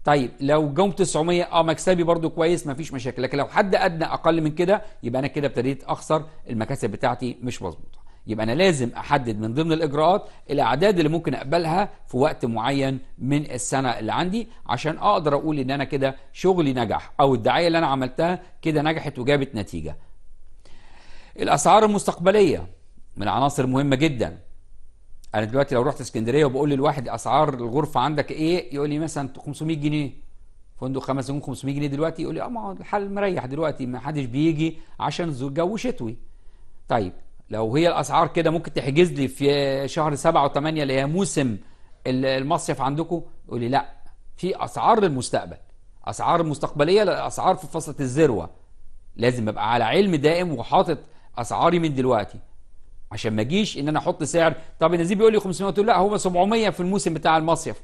طيب لو جم 900 اه مكسبي برضو كويس مفيش مشاكل لكن لو حد ادنى اقل من كده يبقى انا كده ابتديت اخسر المكاسب بتاعتي مش مظبوطه يبقى انا لازم احدد من ضمن الاجراءات الاعداد اللي ممكن اقبلها في وقت معين من السنه اللي عندي عشان اقدر اقول ان انا كده شغلي نجح او الدعايه اللي انا عملتها كده نجحت وجابت نتيجه. الاسعار المستقبليه من العناصر المهمه جدا. انا دلوقتي لو رحت اسكندريه وبقول للواحد اسعار الغرفه عندك ايه؟ يقول لي مثلا 500 جنيه. فندق خمس نجوم 500 جنيه دلوقتي يقول لي اه ما هو الحال مريح دلوقتي ما حدش بيجي عشان الجو شتوي. طيب لو هي الاسعار كده ممكن تحجز لي في شهر سبعة وثمانية اللي هي موسم المصيف عندكم يقول لي لا في اسعار للمستقبل اسعار مستقبليه لاسعار في فصله الذروه لازم ابقى على علم دائم وحاطط اسعاري من دلوقتي عشان ما اجيش ان انا احط سعر طب النزيل بيقول لي 500 تقول لا هو 700 في الموسم بتاع المصيف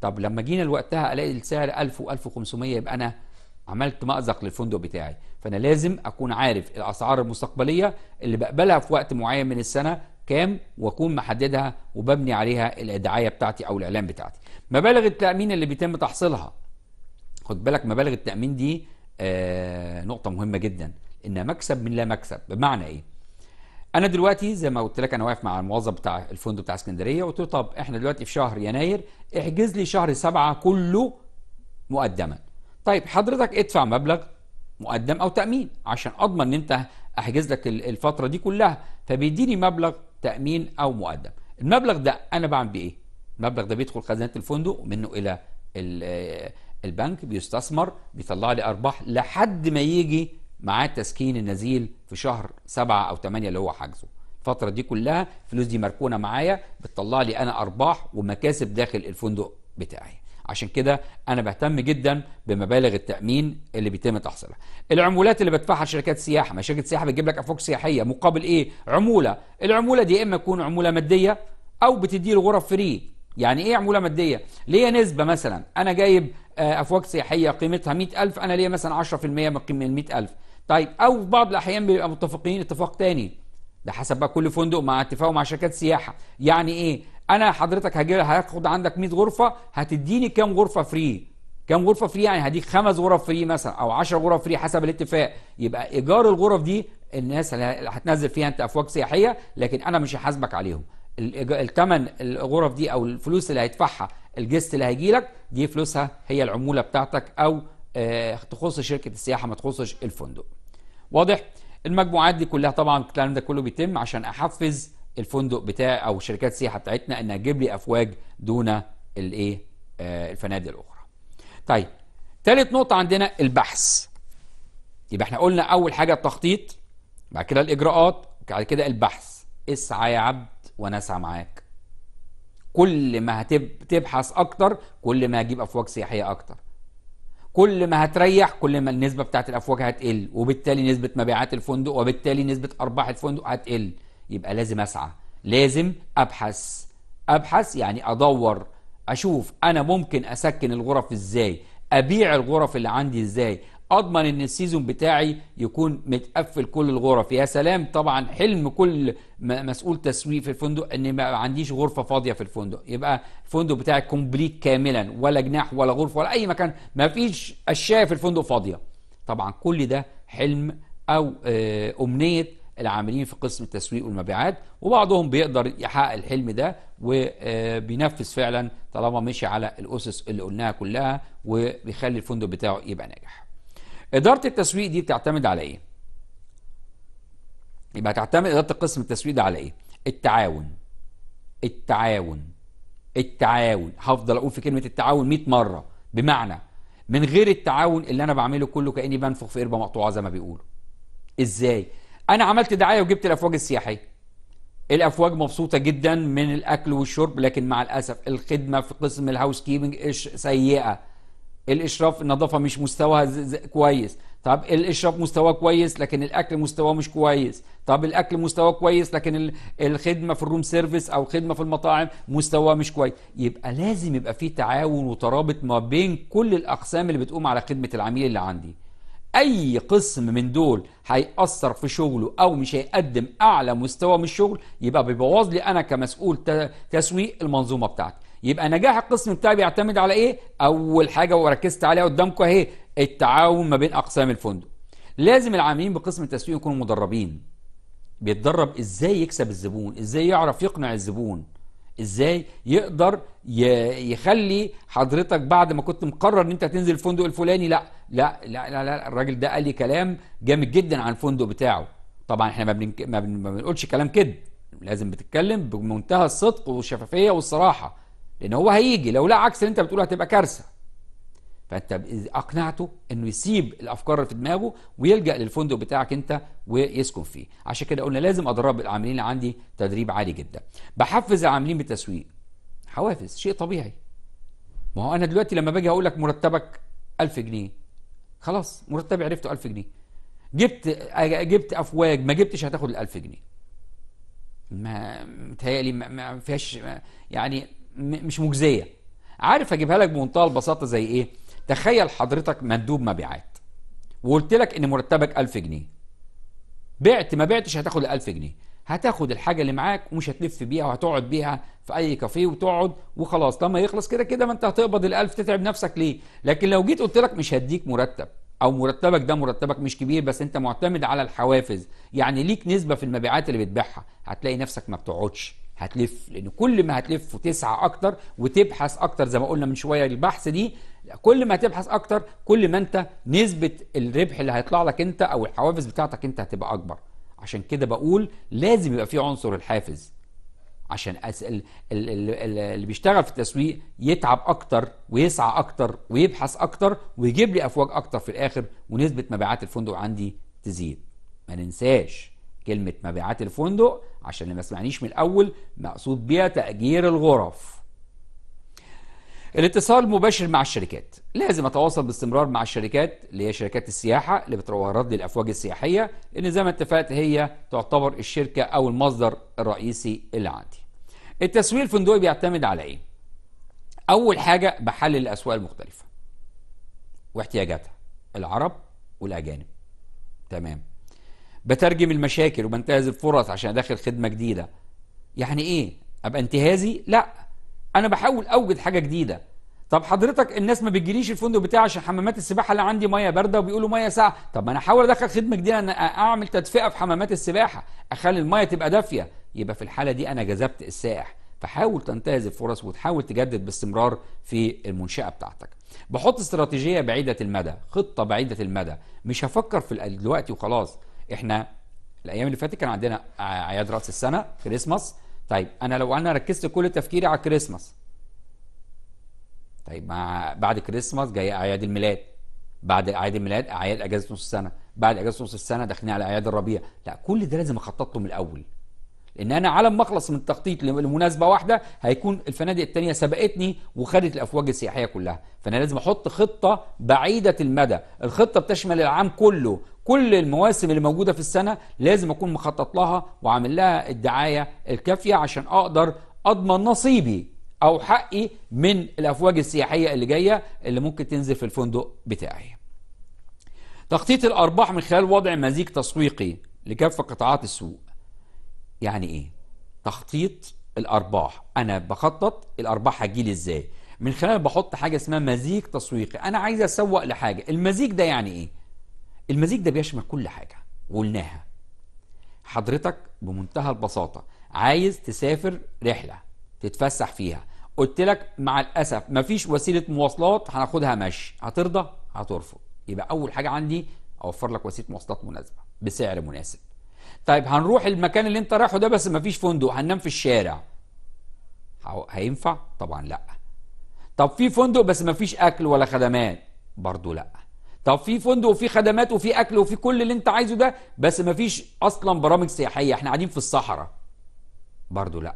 طب لما جينا لوقتها الاقي السعر 1000 و1500 يبقى انا عملت مأزق للفندق بتاعي فأنا لازم أكون عارف الأسعار المستقبلية اللي بقبلها في وقت معين من السنة كام واكون محددها وببني عليها الدعايه بتاعتي او الاعلان بتاعتي مبالغ التامين اللي بيتم تحصيلها خد بالك مبالغ التامين دي آه نقطه مهمه جدا انها مكسب من لا مكسب بمعنى ايه انا دلوقتي زي ما قلت لك انا واقف مع الموظف بتاع الفندق بتاع اسكندريه قلت له طب احنا دلوقتي في شهر يناير احجز لي شهر سبعة كله مقدما طيب حضرتك ادفع مبلغ مقدم او تامين عشان اضمن ان انت احجز لك الفتره دي كلها فبيديني مبلغ تامين او مقدم المبلغ ده انا بعمل بيه ايه المبلغ ده بيدخل خزانه الفندق ومنه الى البنك بيستثمر بيطلع لي ارباح لحد ما يجي معاه التسكين النزيل في شهر سبعة او ثمانية اللي هو حاجزه الفترة دي كلها الفلوس دي مركونة معايا بتطلع لي انا ارباح ومكاسب داخل الفندق بتاعي عشان كده انا بهتم جدا بمبالغ التامين اللي بيتم تحصيلها العمولات اللي بدفعها لشركات السياحه ما شركه السياحه بتجيب لك افواج سياحيه مقابل ايه عموله العموله دي اما تكون عموله ماديه او بتدي الغرف فري يعني ايه عموله ماديه ليا نسبه مثلا انا جايب آه، افواج سياحيه قيمتها 100000 انا ليا مثلا 10% من قيمه ال 100000 طيب او في بعض الاحيان بيبقى متفقين اتفاق تاني ده حسب بقى كل فندق مع اتفاقه مع شركات سياحه يعني ايه انا حضرتك هاخد عندك 100 غرفه هتديني كام غرفه فري كام غرفه فري يعني هديك خمس غرف فري مثلا او 10 غرف فري حسب الاتفاق يبقى ايجار الغرف دي الناس اللي هتنزل فيها انت افواج سياحيه لكن انا مش هحاسبك عليهم الثمن الغرف دي او الفلوس اللي هيدفعها الجست اللي هيجي لك دي فلوسها هي العموله بتاعتك او آه تخص شركه السياحه ما تخصش الفندق واضح المجموعات دي كلها طبعا الكلام ده كله بيتم عشان احفز الفندق بتاع او شركات السياحه بتاعتنا انها تجيب لي افواج دون الايه آه، الفنادق الاخرى. طيب ثالث نقطه عندنا البحث. يبقى احنا قلنا اول حاجه التخطيط بعد كده الاجراءات بعد كده البحث. اسعى يا عبد وانا اسعى معاك. كل ما هتبحث اكتر كل ما هجيب افواج سياحيه اكتر. كل ما هتريح كل ما النسبه بتاعت الافواج هتقل وبالتالي نسبه مبيعات الفندق وبالتالي نسبه ارباح الفندق هتقل. يبقى لازم اسعى لازم ابحث ابحث يعني ادور اشوف انا ممكن اسكن الغرف ازاي ابيع الغرف اللي عندي ازاي اضمن ان السيزون بتاعي يكون متقفل كل الغرف يا سلام طبعا حلم كل مسؤول تسويق في الفندق ان ما عنديش غرفه فاضيه في الفندق يبقى الفندق بتاعي كومبليت كاملا ولا جناح ولا غرفه ولا اي مكان ما فيش اشياء في الفندق فاضيه طبعا كل ده حلم او آه، امنيه العاملين في قسم التسويق والمبيعات وبعضهم بيقدر يحقق الحلم ده وبينفذ آه، فعلا طالما مشي على الاسس اللي قلناها كلها وبيخلي الفندق بتاعه يبقى ناجح. اداره التسويق دي بتعتمد على ايه؟ يبقى تعتمد اداره قسم التسويق ده على ايه؟ التعاون التعاون التعاون هفضل اقول في كلمه التعاون 100 مره بمعنى من غير التعاون اللي انا بعمله كله كاني بنفخ في قربه مقطوعه زي ما بيقولوا ازاي انا عملت دعايه وجبت الافواج السياحيه الافواج مبسوطه جدا من الاكل والشرب لكن مع الاسف الخدمه في قسم الهاوس كيبنج سيئه الاشراف النظافه مش مستواها كويس طب الاشراف مستواه كويس لكن الاكل مستواه مش كويس طب الاكل مستواه كويس لكن الخدمه في الروم سيرفيس او خدمه في المطاعم مستواه مش كويس يبقى لازم يبقى في تعاون وترابط ما بين كل الاقسام اللي بتقوم على خدمه العميل اللي عندي اي قسم من دول هيأثر في شغله او مش هيقدم اعلى مستوى من الشغل يبقى بيبوظ لي انا كمسؤول تسويق المنظومه بتاعتي يبقى نجاح القسم بتاعي بيعتمد على ايه اول حاجه وركزت عليها قدامكم اهي التعاون ما بين اقسام الفندق لازم العاملين بقسم التسويق يكونوا مدربين بيتدرب ازاي يكسب الزبون ازاي يعرف يقنع الزبون ازاي يقدر يخلي حضرتك بعد ما كنت مقرر ان انت تنزل الفندق الفلاني لا لا لا لا, لا الراجل ده قال لي كلام جامد جدا عن الفندق بتاعه طبعا احنا ما, بنك... ما, بن... ما بنقولش كلام كده لازم بتتكلم بمنتهى الصدق والشفافيه والصراحه لان هو هيجي لو لا عكس اللي انت بتقوله هتبقى كارثه فانت اقنعته انه يسيب الافكار اللي في دماغه ويلجا للفندق بتاعك انت ويسكن فيه عشان كده قلنا لازم ادرب العاملين اللي عندي تدريب عالي جدا بحفز العاملين بالتسويق حوافز شيء طبيعي ما هو انا دلوقتي لما باجي اقول لك مرتبك 1000 جنيه خلاص مرتبي عرفته 1000 جنيه جبت جبت افواج ما جبتش هتاخد ال 1000 جنيه ما متهيألي ما فيهاش يعني مش مجزيه عارف اجيبها لك بمنتهى البساطه زي ايه تخيل حضرتك مندوب مبيعات وقلت لك ان مرتبك 1000 جنيه بعت ما بعتش هتاخد ال 1000 جنيه هتاخد الحاجه اللي معاك ومش هتلف بيها وهتقعد بيها في اي كافيه وتقعد وخلاص لما يخلص كده كده ما انت هتقبض ال 1000 تتعب نفسك ليه لكن لو جيت قلت لك مش هديك مرتب او مرتبك ده مرتبك مش كبير بس انت معتمد على الحوافز يعني ليك نسبه في المبيعات اللي بتبيعها هتلاقي نفسك ما بتقعدش هتلف لان كل ما هتلف وتسعى اكتر وتبحث اكتر زي ما قلنا من شويه البحث دي كل ما هتبحث اكتر كل ما انت نسبه الربح اللي هيطلع لك انت او الحوافز بتاعتك انت هتبقى اكبر عشان كده بقول لازم يبقى في عنصر الحافز عشان أسأل اللي بيشتغل في التسويق يتعب اكتر ويسعى اكتر ويبحث اكتر ويجيب لي افواج اكتر في الاخر ونسبه مبيعات الفندق عندي تزيد ما ننساش كلمه مبيعات الفندق عشان اللي ما سمعنيش من الاول مقصود بيها تاجير الغرف الاتصال مباشر مع الشركات لازم اتواصل باستمرار مع الشركات اللي هي شركات السياحه اللي بتورد لي الافواج السياحيه لان زي ما اتفقت هي تعتبر الشركه او المصدر الرئيسي اللي عندي التسويق الفندقي بيعتمد على ايه اول حاجه بحلل الاسواق المختلفه واحتياجاتها العرب والاجانب تمام بترجم المشاكل وبنتهز الفرص عشان ادخل خدمه جديده يعني ايه ابقى انتهازي لا انا بحاول اوجد حاجه جديده طب حضرتك الناس ما بتجيليش الفندق بتاعي عشان حمامات السباحه اللي عندي ميه بارده وبيقولوا ميه ساقعه طب ما انا احاول ادخل خدمه جديده ان اعمل تدفئه في حمامات السباحه اخلي الميه تبقى دافيه يبقى في الحاله دي انا جذبت السائح فحاول تنتهز الفرص وتحاول تجدد باستمرار في المنشاه بتاعتك بحط استراتيجيه بعيده المدى خطه بعيده المدى مش هفكر في دلوقتي وخلاص احنا الايام اللي فاتت كان عندنا اعياد راس السنه كريسماس طيب انا لو انا ركزت كل تفكيري على كريسماس طيب مع بعد كريسماس جاي اعياد الميلاد بعد اعياد الميلاد اعياد اجازه نص السنه بعد اجازه نص السنه داخلين على اعياد الربيع لا كل ده لازم اخططه من الاول لان انا على ما اخلص من التخطيط لمناسبه واحده هيكون الفنادق الثانيه سبقتني وخدت الافواج السياحيه كلها فانا لازم احط خطه بعيده المدى الخطه بتشمل العام كله كل المواسم اللي موجودة في السنة لازم أكون مخطط لها وعامل لها الدعاية الكافية عشان أقدر أضمن نصيبي أو حقي من الأفواج السياحية اللي جاية اللي ممكن تنزل في الفندق بتاعي تخطيط الأرباح من خلال وضع مزيج تسويقي لكافة قطاعات السوق يعني إيه؟ تخطيط الأرباح أنا بخطط الأرباح هتجي لي إزاي؟ من خلال بحط حاجة اسمها مزيج تسويقي أنا عايز أسوق لحاجة المزيج ده يعني إيه؟ المزيج ده بيشمل كل حاجة وقلناها حضرتك بمنتهى البساطة عايز تسافر رحلة تتفسح فيها قلت لك مع الأسف مفيش وسيلة مواصلات هناخدها مشي هترضى هترفض يبقى أول حاجة عندي أوفر لك وسيلة مواصلات مناسبة بسعر مناسب طيب هنروح المكان اللي انت رايحه ده بس مفيش فندق هننام في الشارع هينفع؟ طبعا لا طب في فندق بس مفيش أكل ولا خدمات برضه لا طب في فندق وفي خدمات وفي اكل وفي كل اللي انت عايزه ده بس مفيش اصلا برامج سياحيه احنا قاعدين في الصحراء برضه لا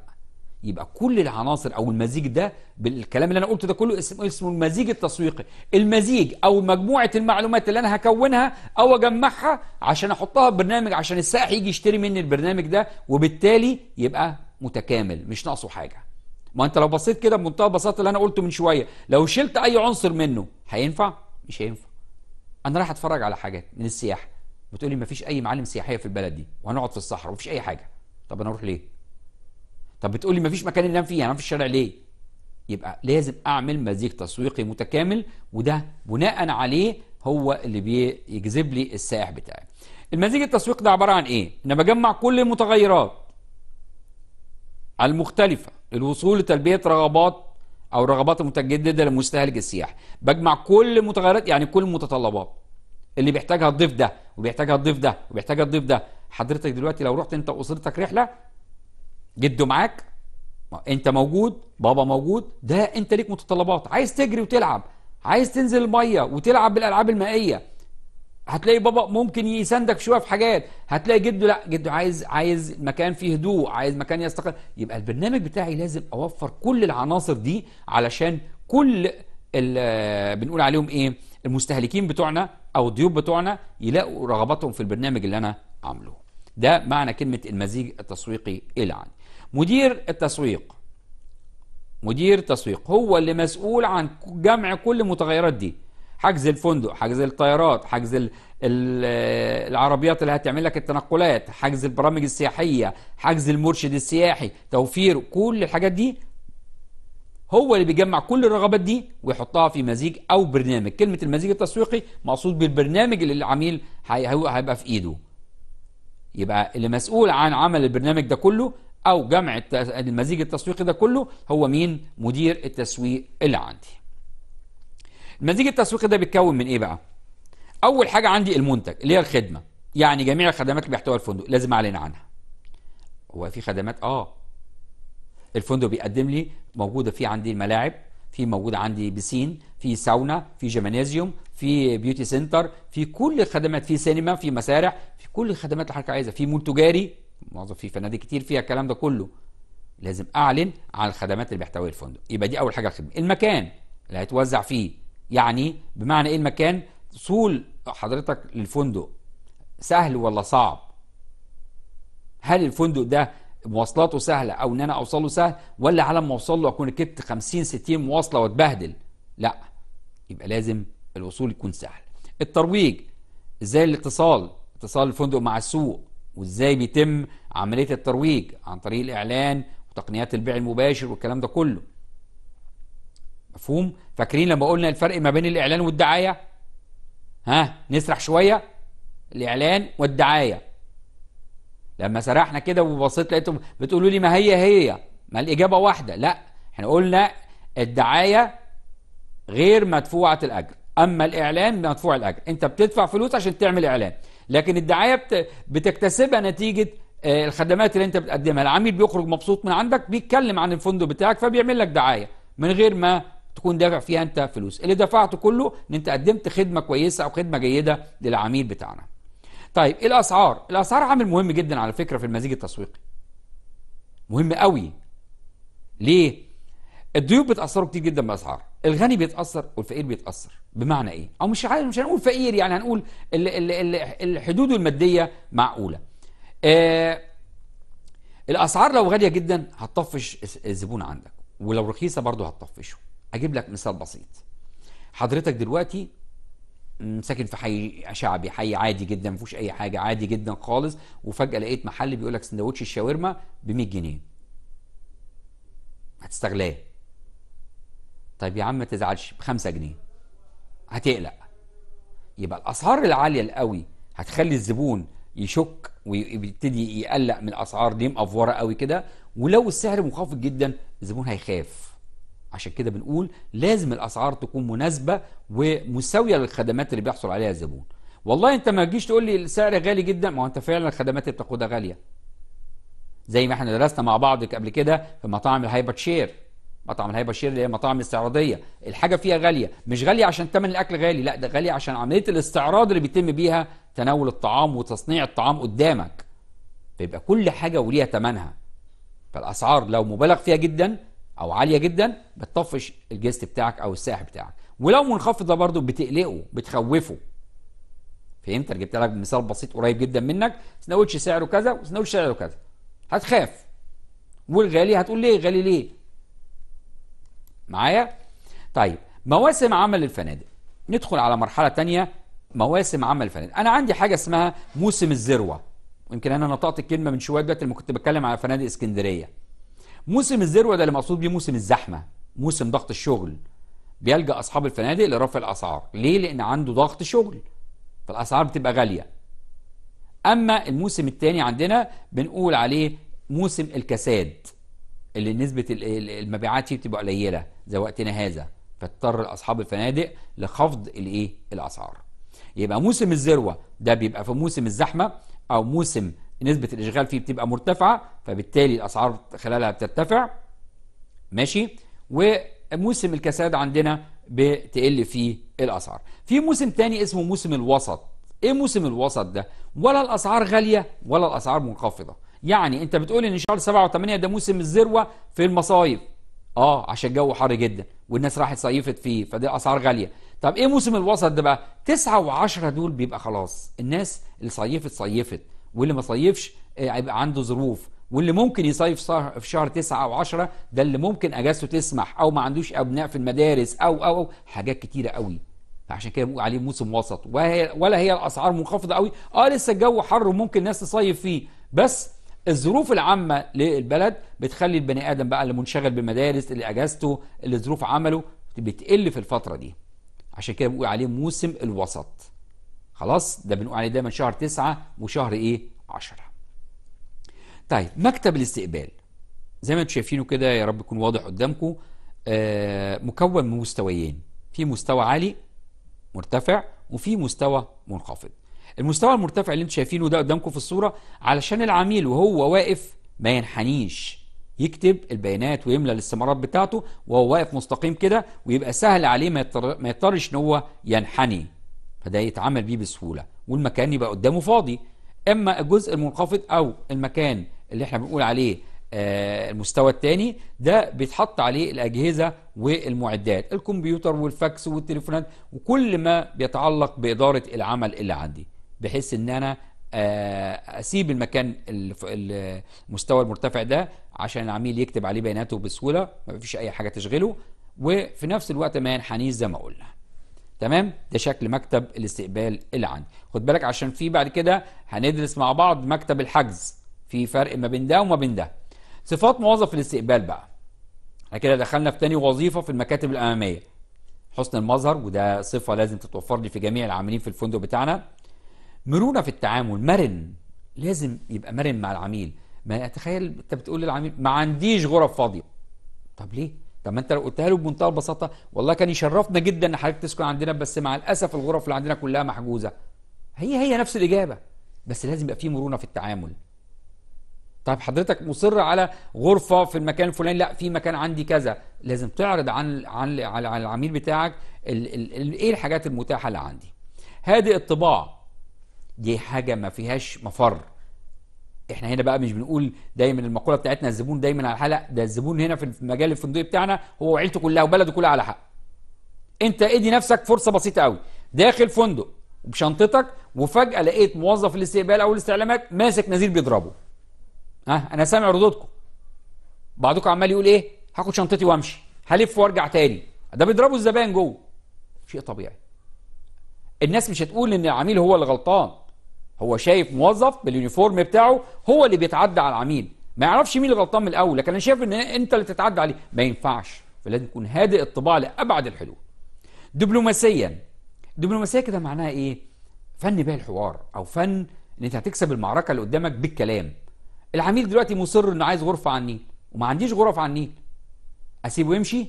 يبقى كل العناصر او المزيج ده بالكلام اللي انا قلته ده كله اسمه اسمه المزيج التسويقي المزيج او مجموعه المعلومات اللي انا هكونها او اجمعها عشان احطها في برنامج عشان السائح يجي يشتري مني البرنامج ده وبالتالي يبقى متكامل مش ناقصه حاجه ما انت لو بصيت كده بمنتهى البساطه اللي انا قلته من شويه لو شلت اي عنصر منه هينفع مش هينفع انا رايح اتفرج على حاجات من السياحه بتقول لي مفيش اي معالم سياحيه في البلد دي وهنقعد في الصحراء ومفيش اي حاجه طب انا اروح ليه طب بتقول لي مفيش مكان انام فيه يعني انا في الشارع ليه يبقى لازم اعمل مزيج تسويقي متكامل وده بناء عليه هو اللي بيجذب لي السائح بتاعي المزيج التسويق ده عباره عن ايه انا بجمع كل المتغيرات المختلفه للوصول لتلبيه رغبات او الرغبات المتجدده لمستهلك السياحي بجمع كل المتغيرات يعني كل المتطلبات اللي بيحتاجها الضيف ده وبيحتاجها الضيف ده وبيحتاجها الضيف ده حضرتك دلوقتي لو رحت انت واسرتك رحله جده معاك انت موجود بابا موجود ده انت ليك متطلبات عايز تجري وتلعب عايز تنزل الميه وتلعب بالالعاب المائيه هتلاقي بابا ممكن يساندك شويه في حاجات هتلاقي جده لا جده عايز عايز مكان فيه هدوء عايز مكان يستقر يبقى البرنامج بتاعي لازم اوفر كل العناصر دي علشان كل آه، بنقول عليهم ايه المستهلكين بتوعنا او الضيوف بتوعنا يلاقوا رغباتهم في البرنامج اللي انا عامله ده معنى كلمه المزيج التسويقي العام مدير التسويق مدير تسويق هو اللي مسؤول عن جمع كل المتغيرات دي حجز الفندق حجز الطيارات حجز العربيات اللي هتعمل لك التنقلات حجز البرامج السياحية حجز المرشد السياحي توفير كل الحاجات دي هو اللي بيجمع كل الرغبات دي ويحطها في مزيج او برنامج كلمه المزيج التسويقي مقصود بالبرنامج اللي العميل هيبقى في ايده يبقى اللي مسؤول عن عمل البرنامج ده كله او جمع المزيج التسويقي ده كله هو مين مدير التسويق اللي عندي المزيج التسويقي ده بيتكون من ايه بقى اول حاجه عندي المنتج اللي هي الخدمه يعني جميع الخدمات اللي بيحتوي الفندق لازم اعلن عنها هو في خدمات اه الفندق بيقدم لي موجوده في عندي الملاعب، في موجودة عندي بسين في ساونا في جيمنازيوم في بيوتي سنتر في كل الخدمات في سينما في مسارح في كل الخدمات اللي حضرتك عايزها في مول تجاري معظم في فنادق كتير فيها الكلام ده كله لازم اعلن عن الخدمات اللي بيحتوي الفندق يبقى دي اول حاجه الخدمه المكان اللي هيتوزع فيه يعني بمعنى ايه المكان وصول حضرتك للفندق سهل ولا صعب هل الفندق ده مواصلاته سهله او ان انا اوصله سهل ولا على ما اوصل له اكون ركبت 50 60 مواصله واتبهدل لا يبقى لازم الوصول يكون سهل الترويج ازاي الاتصال اتصال الفندق مع السوق وازاي بيتم عمليه الترويج عن طريق الاعلان وتقنيات البيع المباشر والكلام ده كله مفهوم فاكرين لما قلنا الفرق ما بين الاعلان والدعايه ها نسرح شويه الاعلان والدعايه لما سرحنا كده وبصيت لقيتهم بتقولوا لي ما هي هي ما الاجابه واحده لا احنا قلنا الدعايه غير مدفوعه الاجر اما الاعلان مدفوع الاجر انت بتدفع فلوس عشان تعمل اعلان لكن الدعايه بتكتسبها نتيجه آه، الخدمات اللي انت بتقدمها العميل بيخرج مبسوط من عندك بيتكلم عن الفندق بتاعك فبيعمل لك دعايه من غير ما تكون دافع فيها انت فلوس اللي دفعته كله ان انت قدمت خدمه كويسه او خدمه جيده للعميل بتاعنا طيب إيه الاسعار الاسعار عامل مهم جدا على فكره في المزيج التسويقي مهم قوي ليه الضيوف بيتاثروا كتير جدا بالاسعار الغني بيتاثر والفقير بيتاثر بمعنى ايه او مش عارف مش هنقول فقير يعني هنقول الـ الـ الـ الحدود الماديه معقوله آه الاسعار لو غاليه جدا هتطفش الزبون عندك ولو رخيصه برضه هتطفشه اجيب لك مثال بسيط حضرتك دلوقتي ساكن في حي شعبي حي عادي جدا ما فيهوش اي حاجه عادي جدا خالص وفجاه لقيت محل بيقول لك سندوتش الشاورما ب 100 جنيه هتستغلاه طيب يا عم ما تزعلش ب 5 جنيه هتقلق يبقى الاسعار العاليه القوي هتخلي الزبون يشك ويبتدي يقلق من الاسعار دي مقفوره قوي كده ولو السعر منخفض جدا الزبون هيخاف عشان كده بنقول لازم الاسعار تكون مناسبه ومساويه للخدمات اللي بيحصل عليها الزبون والله انت ما تجيش تقول لي السعر غالي جدا ما هو انت فعلا الخدمات اللي بتاخدها غاليه زي ما احنا درسنا مع بعض قبل كده في مطاعم الهايبر شير مطعم الهايبر شير اللي هي مطاعم الاستعراضيه الحاجه فيها غاليه مش غاليه عشان ثمن الاكل غالي لا ده غاليه عشان عمليه الاستعراض اللي بيتم بيها تناول الطعام وتصنيع الطعام قدامك فيبقى كل حاجه وليها ثمنها فالاسعار لو مبالغ فيها جدا او عاليه جدا بتطفش الجست بتاعك او الساح بتاعك ولو منخفضه برضو برضه بتقلقه بتخوفه فهمت انا جبت لك مثال بسيط قريب جدا منك سناوتش سعره كذا وسناوتش سعره كذا هتخاف والغالي هتقول ليه غالي ليه معايا طيب مواسم عمل الفنادق ندخل على مرحله تانية مواسم عمل الفنادق انا عندي حاجه اسمها موسم الذروه يمكن انا نطقت الكلمه من شويه دلوقتي لما كنت بتكلم على فنادق اسكندريه موسم الذروه ده اللي مقصود بيه موسم الزحمه موسم ضغط الشغل بيلجا اصحاب الفنادق لرفع الاسعار ليه لان عنده ضغط شغل فالاسعار بتبقى غاليه اما الموسم الثاني عندنا بنقول عليه موسم الكساد اللي نسبه المبيعات فيه بتبقى قليله زي وقتنا هذا فاضطر اصحاب الفنادق لخفض الايه الاسعار يبقى موسم الذروه ده بيبقى في موسم الزحمه او موسم نسبة الإشغال فيه بتبقى مرتفعة فبالتالي الأسعار خلالها بترتفع ماشي وموسم الكساد عندنا بتقل فيه الأسعار في موسم تاني اسمه موسم الوسط ايه موسم الوسط ده ولا الاسعار غاليه ولا الاسعار منخفضه يعني انت بتقول ان شهر 7 و8 ده موسم الذروه في المصايف اه عشان الجو حر جدا والناس راحت صيفت فيه فدي اسعار غاليه طب ايه موسم الوسط ده بقى 9 و10 دول بيبقى خلاص الناس اللي صيفت صيفت واللي ما صيفش آه، هيبقى عنده ظروف واللي ممكن يصيف في شهر تسعة او 10 ده اللي ممكن اجازته تسمح او ما عندوش ابناء في المدارس او او او حاجات كتيره قوي فعشان كده بنقول عليه موسم وسط وهي ولا هي الاسعار منخفضه قوي اه لسه الجو حر وممكن الناس تصيف فيه بس الظروف العامه للبلد بتخلي البني ادم بقى اللي منشغل بالمدارس اللي اجازته اللي ظروف عمله بتقل في الفتره دي عشان كده بنقول عليه موسم الوسط خلاص ده بنقول عليه دايما شهر تسعة وشهر ايه عشرة طيب مكتب الاستقبال زي ما انتم شايفينه كده يا رب يكون واضح قدامكم آه مكون من مستويين في مستوى عالي مرتفع وفي مستوى منخفض المستوى المرتفع اللي انتم شايفينه ده قدامكم في الصورة علشان العميل وهو واقف ما ينحنيش يكتب البيانات ويملى الاستمارات بتاعته وهو واقف مستقيم كده ويبقى سهل عليه ما يضطرش ان هو ينحني فده يتعمل بيه بسهولة والمكان يبقى قدامه فاضي اما الجزء المنخفض او المكان اللي احنا بنقول عليه آه، المستوى الثاني ده بيتحط عليه الأجهزة والمعدات الكمبيوتر والفاكس والتليفونات وكل ما بيتعلق بإدارة العمل اللي عندي بحيث ان انا آه، اسيب المكان المستوى المرتفع ده عشان العميل يكتب عليه بياناته بسهوله ما فيش اي حاجه تشغله وفي نفس الوقت ما ينحنيش زي ما قلنا تمام ده شكل مكتب الاستقبال اللي عندي خد بالك عشان في بعد كده هندرس مع بعض مكتب الحجز في فرق ما بين ده وما بين ده صفات موظف الاستقبال بقى احنا كده دخلنا في تاني وظيفه في المكاتب الاماميه حسن المظهر وده صفه لازم تتوفر لي في جميع العاملين في الفندق بتاعنا مرونه في التعامل مرن لازم يبقى مرن مع العميل ما تخيل انت بتقول للعميل ما عنديش غرف فاضيه طب ليه طب ما انت لو قلتها له بمنتهى البساطه والله كان يشرفنا جدا ان حضرتك تسكن عندنا بس مع الاسف الغرف اللي عندنا كلها محجوزه هي هي نفس الاجابه بس لازم يبقى في مرونه في التعامل طيب حضرتك مصر على غرفه في المكان الفلاني لا في مكان عندي كذا لازم تعرض عن عن على العميل بتاعك الـ الـ الـ ايه الحاجات المتاحه اللي عندي هادئ الطباع دي حاجه ما فيهاش مفر احنا هنا بقى مش بنقول دايما المقوله بتاعتنا الزبون دايما على حق ده الزبون هنا في المجال الفندقي بتاعنا هو وعيلته كلها وبلده كلها على حق انت ادي نفسك فرصه بسيطه قوي داخل فندق بشنطتك وفجاه لقيت موظف الاستقبال او الاستعلامات ماسك نزيل بيضربه ها انا سامع ردودكم بعضكم عمال يقول ايه هاخد شنطتي وامشي هلف وارجع تاني ده بيضربوا الزبائن جوه شيء طبيعي الناس مش هتقول ان العميل هو اللي غلطان هو شايف موظف باليونيفورم بتاعه هو اللي بيتعدى على العميل ما يعرفش مين اللي غلطان من الاول لكن انا شايف ان انت اللي تتعدى عليه ما ينفعش فلازم يكون هادئ الطباع لابعد الحدود دبلوماسيا دبلوماسيه كده معناها ايه فن بيع الحوار او فن ان انت هتكسب المعركه اللي قدامك بالكلام العميل دلوقتي مصر انه عايز غرفه على النيل وما عنديش غرف على النيل اسيبه يمشي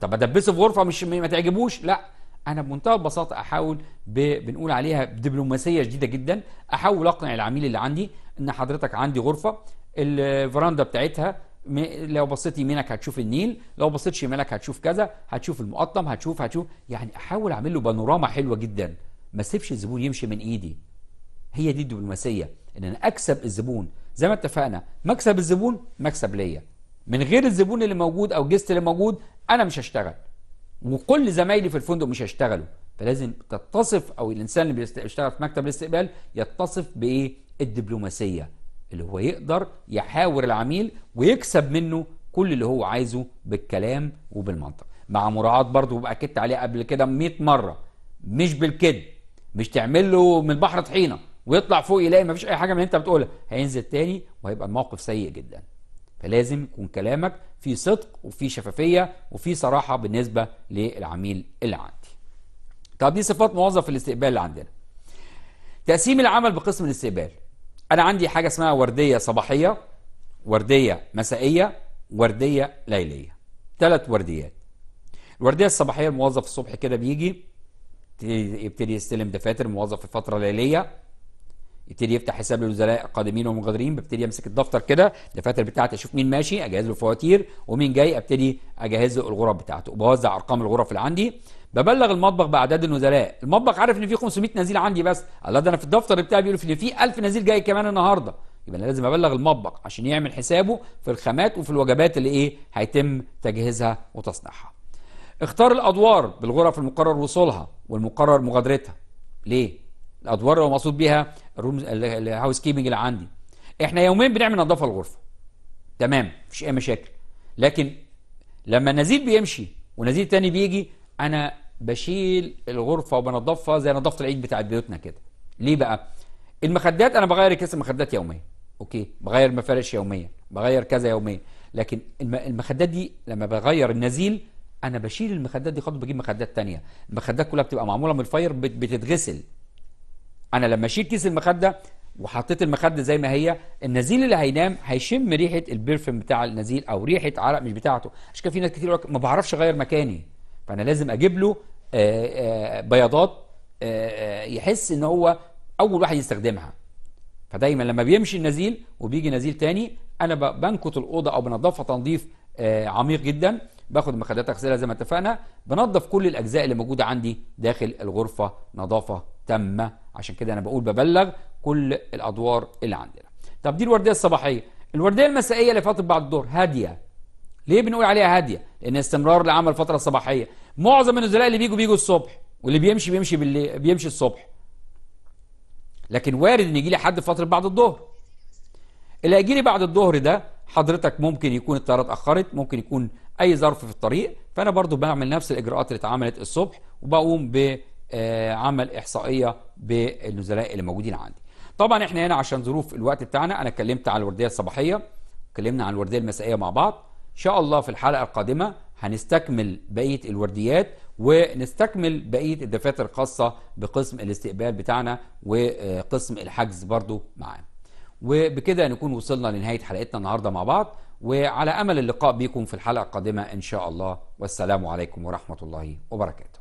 طب ادبسه في غرفه مش ما تعجبوش لا انا بمنتهى البساطه احاول ب... بنقول عليها دبلوماسيه شديده جدا احاول اقنع العميل اللي عندي ان حضرتك عندي غرفه الفراندا بتاعتها م... لو بصيت يمينك هتشوف النيل لو بصيت شمالك هتشوف كذا هتشوف المقطم هتشوف هتشوف يعني احاول اعمل له بانوراما حلوه جدا ما اسيبش الزبون يمشي من ايدي هي دي الدبلوماسيه ان انا اكسب الزبون زي ما اتفقنا مكسب الزبون مكسب ليا من غير الزبون اللي موجود او الجست اللي موجود انا مش هشتغل وكل زمايلي في الفندق مش هيشتغلوا فلازم تتصف او الانسان اللي بيشتغل في مكتب الاستقبال يتصف بايه الدبلوماسيه اللي هو يقدر يحاور العميل ويكسب منه كل اللي هو عايزه بالكلام وبالمنطق مع مراعاه برضه بقى عليه قبل كده 100 مره مش بالكذب مش تعمل له من البحر طحينه ويطلع فوق يلاقي مفيش اي حاجه من اللي انت بتقولها هينزل تاني وهيبقى الموقف سيء جدا فلازم يكون كلامك في صدق وفي شفافية وفي صراحة بالنسبة للعميل اللي عندي طب دي صفات موظف الاستقبال اللي عندنا تقسيم العمل بقسم الاستقبال انا عندي حاجة اسمها وردية صباحية وردية مسائية وردية ليلية ثلاث ورديات الوردية الصباحية الموظف الصبح كده بيجي يبتدي يستلم دفاتر الموظف في فترة ليلية يبتدي يفتح حساب للوزراء القادمين والمغادرين ببتدي امسك الدفتر كده الدفاتر بتاعتي اشوف مين ماشي اجهز له الفواتير ومين جاي ابتدي اجهز له الغرف بتاعته وبوزع ارقام الغرف اللي عندي ببلغ المطبخ باعداد النزلاء المطبخ عارف ان في 500 نزيل عندي بس قال ده انا في الدفتر بتاعي بيقول ان في 1000 نزيل جاي كمان النهارده يبقى انا لازم ابلغ المطبخ عشان يعمل حسابه في الخامات وفي الوجبات اللي ايه هيتم تجهيزها وتصنيعها اختار الادوار بالغرف المقرر وصولها والمقرر مغادرتها ليه الادوار اللي هو بيها الروم الهاوس كيبنج اللي عندي احنا يوميا بنعمل نظافه للغرفه تمام مفيش اي مشاكل لكن لما نزيد بيمشي ونزيد تاني بيجي انا بشيل الغرفه وبنضفها زي نظافه العيد بتاعت بيوتنا كده ليه بقى المخدات انا بغير كيس المخدات يوميا اوكي بغير مفارش يوميا بغير كذا يوميا لكن المخدات دي لما بغير النزيل انا بشيل المخدات دي خالص بجيب مخدات تانية المخدات كلها بتبقى معموله من الفاير بتتغسل انا لما اشيل كيس المخده وحطيت المخده زي ما هي النزيل اللي هينام هيشم ريحه البرفيوم بتاع النزيل او ريحه عرق مش بتاعته عشان كده في ناس كتير ما بعرفش اغير مكاني فانا لازم اجيب له آه، آه، بياضات آه، يحس ان هو اول واحد يستخدمها فدايما لما بيمشي النزيل وبيجي نزيل تاني انا بنكت الاوضه او بنضفها تنظيف عميق جدا باخد المخدات اغسلها زي ما اتفقنا بنضف كل الاجزاء اللي موجوده عندي داخل الغرفه نظافه تامه عشان كده انا بقول ببلغ كل الادوار اللي عندنا طب دي الورديه الصباحيه الورديه المسائيه اللي فاتت بعد الظهر هاديه ليه بنقول عليها هاديه لان استمرار لعمل الفتره الصباحيه معظم النزلاء اللي بيجوا بيجوا الصبح واللي بيمشي بيمشي باللي بيمشي الصبح لكن وارد ان يجي لي حد فتره بعد الظهر اللي هيجي لي بعد الظهر ده حضرتك ممكن يكون الطياره اتاخرت ممكن يكون اي ظرف في الطريق فانا برضو بعمل نفس الاجراءات اللي اتعملت الصبح وبقوم ب آه، عمل احصائيه بالنزلاء اللي موجودين عندي طبعا احنا هنا عشان ظروف الوقت بتاعنا انا اتكلمت على الورديه الصباحيه اتكلمنا عن الورديه المسائيه مع بعض ان شاء الله في الحلقه القادمه هنستكمل بقيه الورديات ونستكمل بقيه الدفاتر الخاصه بقسم الاستقبال بتاعنا وقسم الحجز برضو معاه وبكده نكون وصلنا لنهايه حلقتنا النهارده مع بعض وعلى امل اللقاء بكم في الحلقه القادمه ان شاء الله والسلام عليكم ورحمه الله وبركاته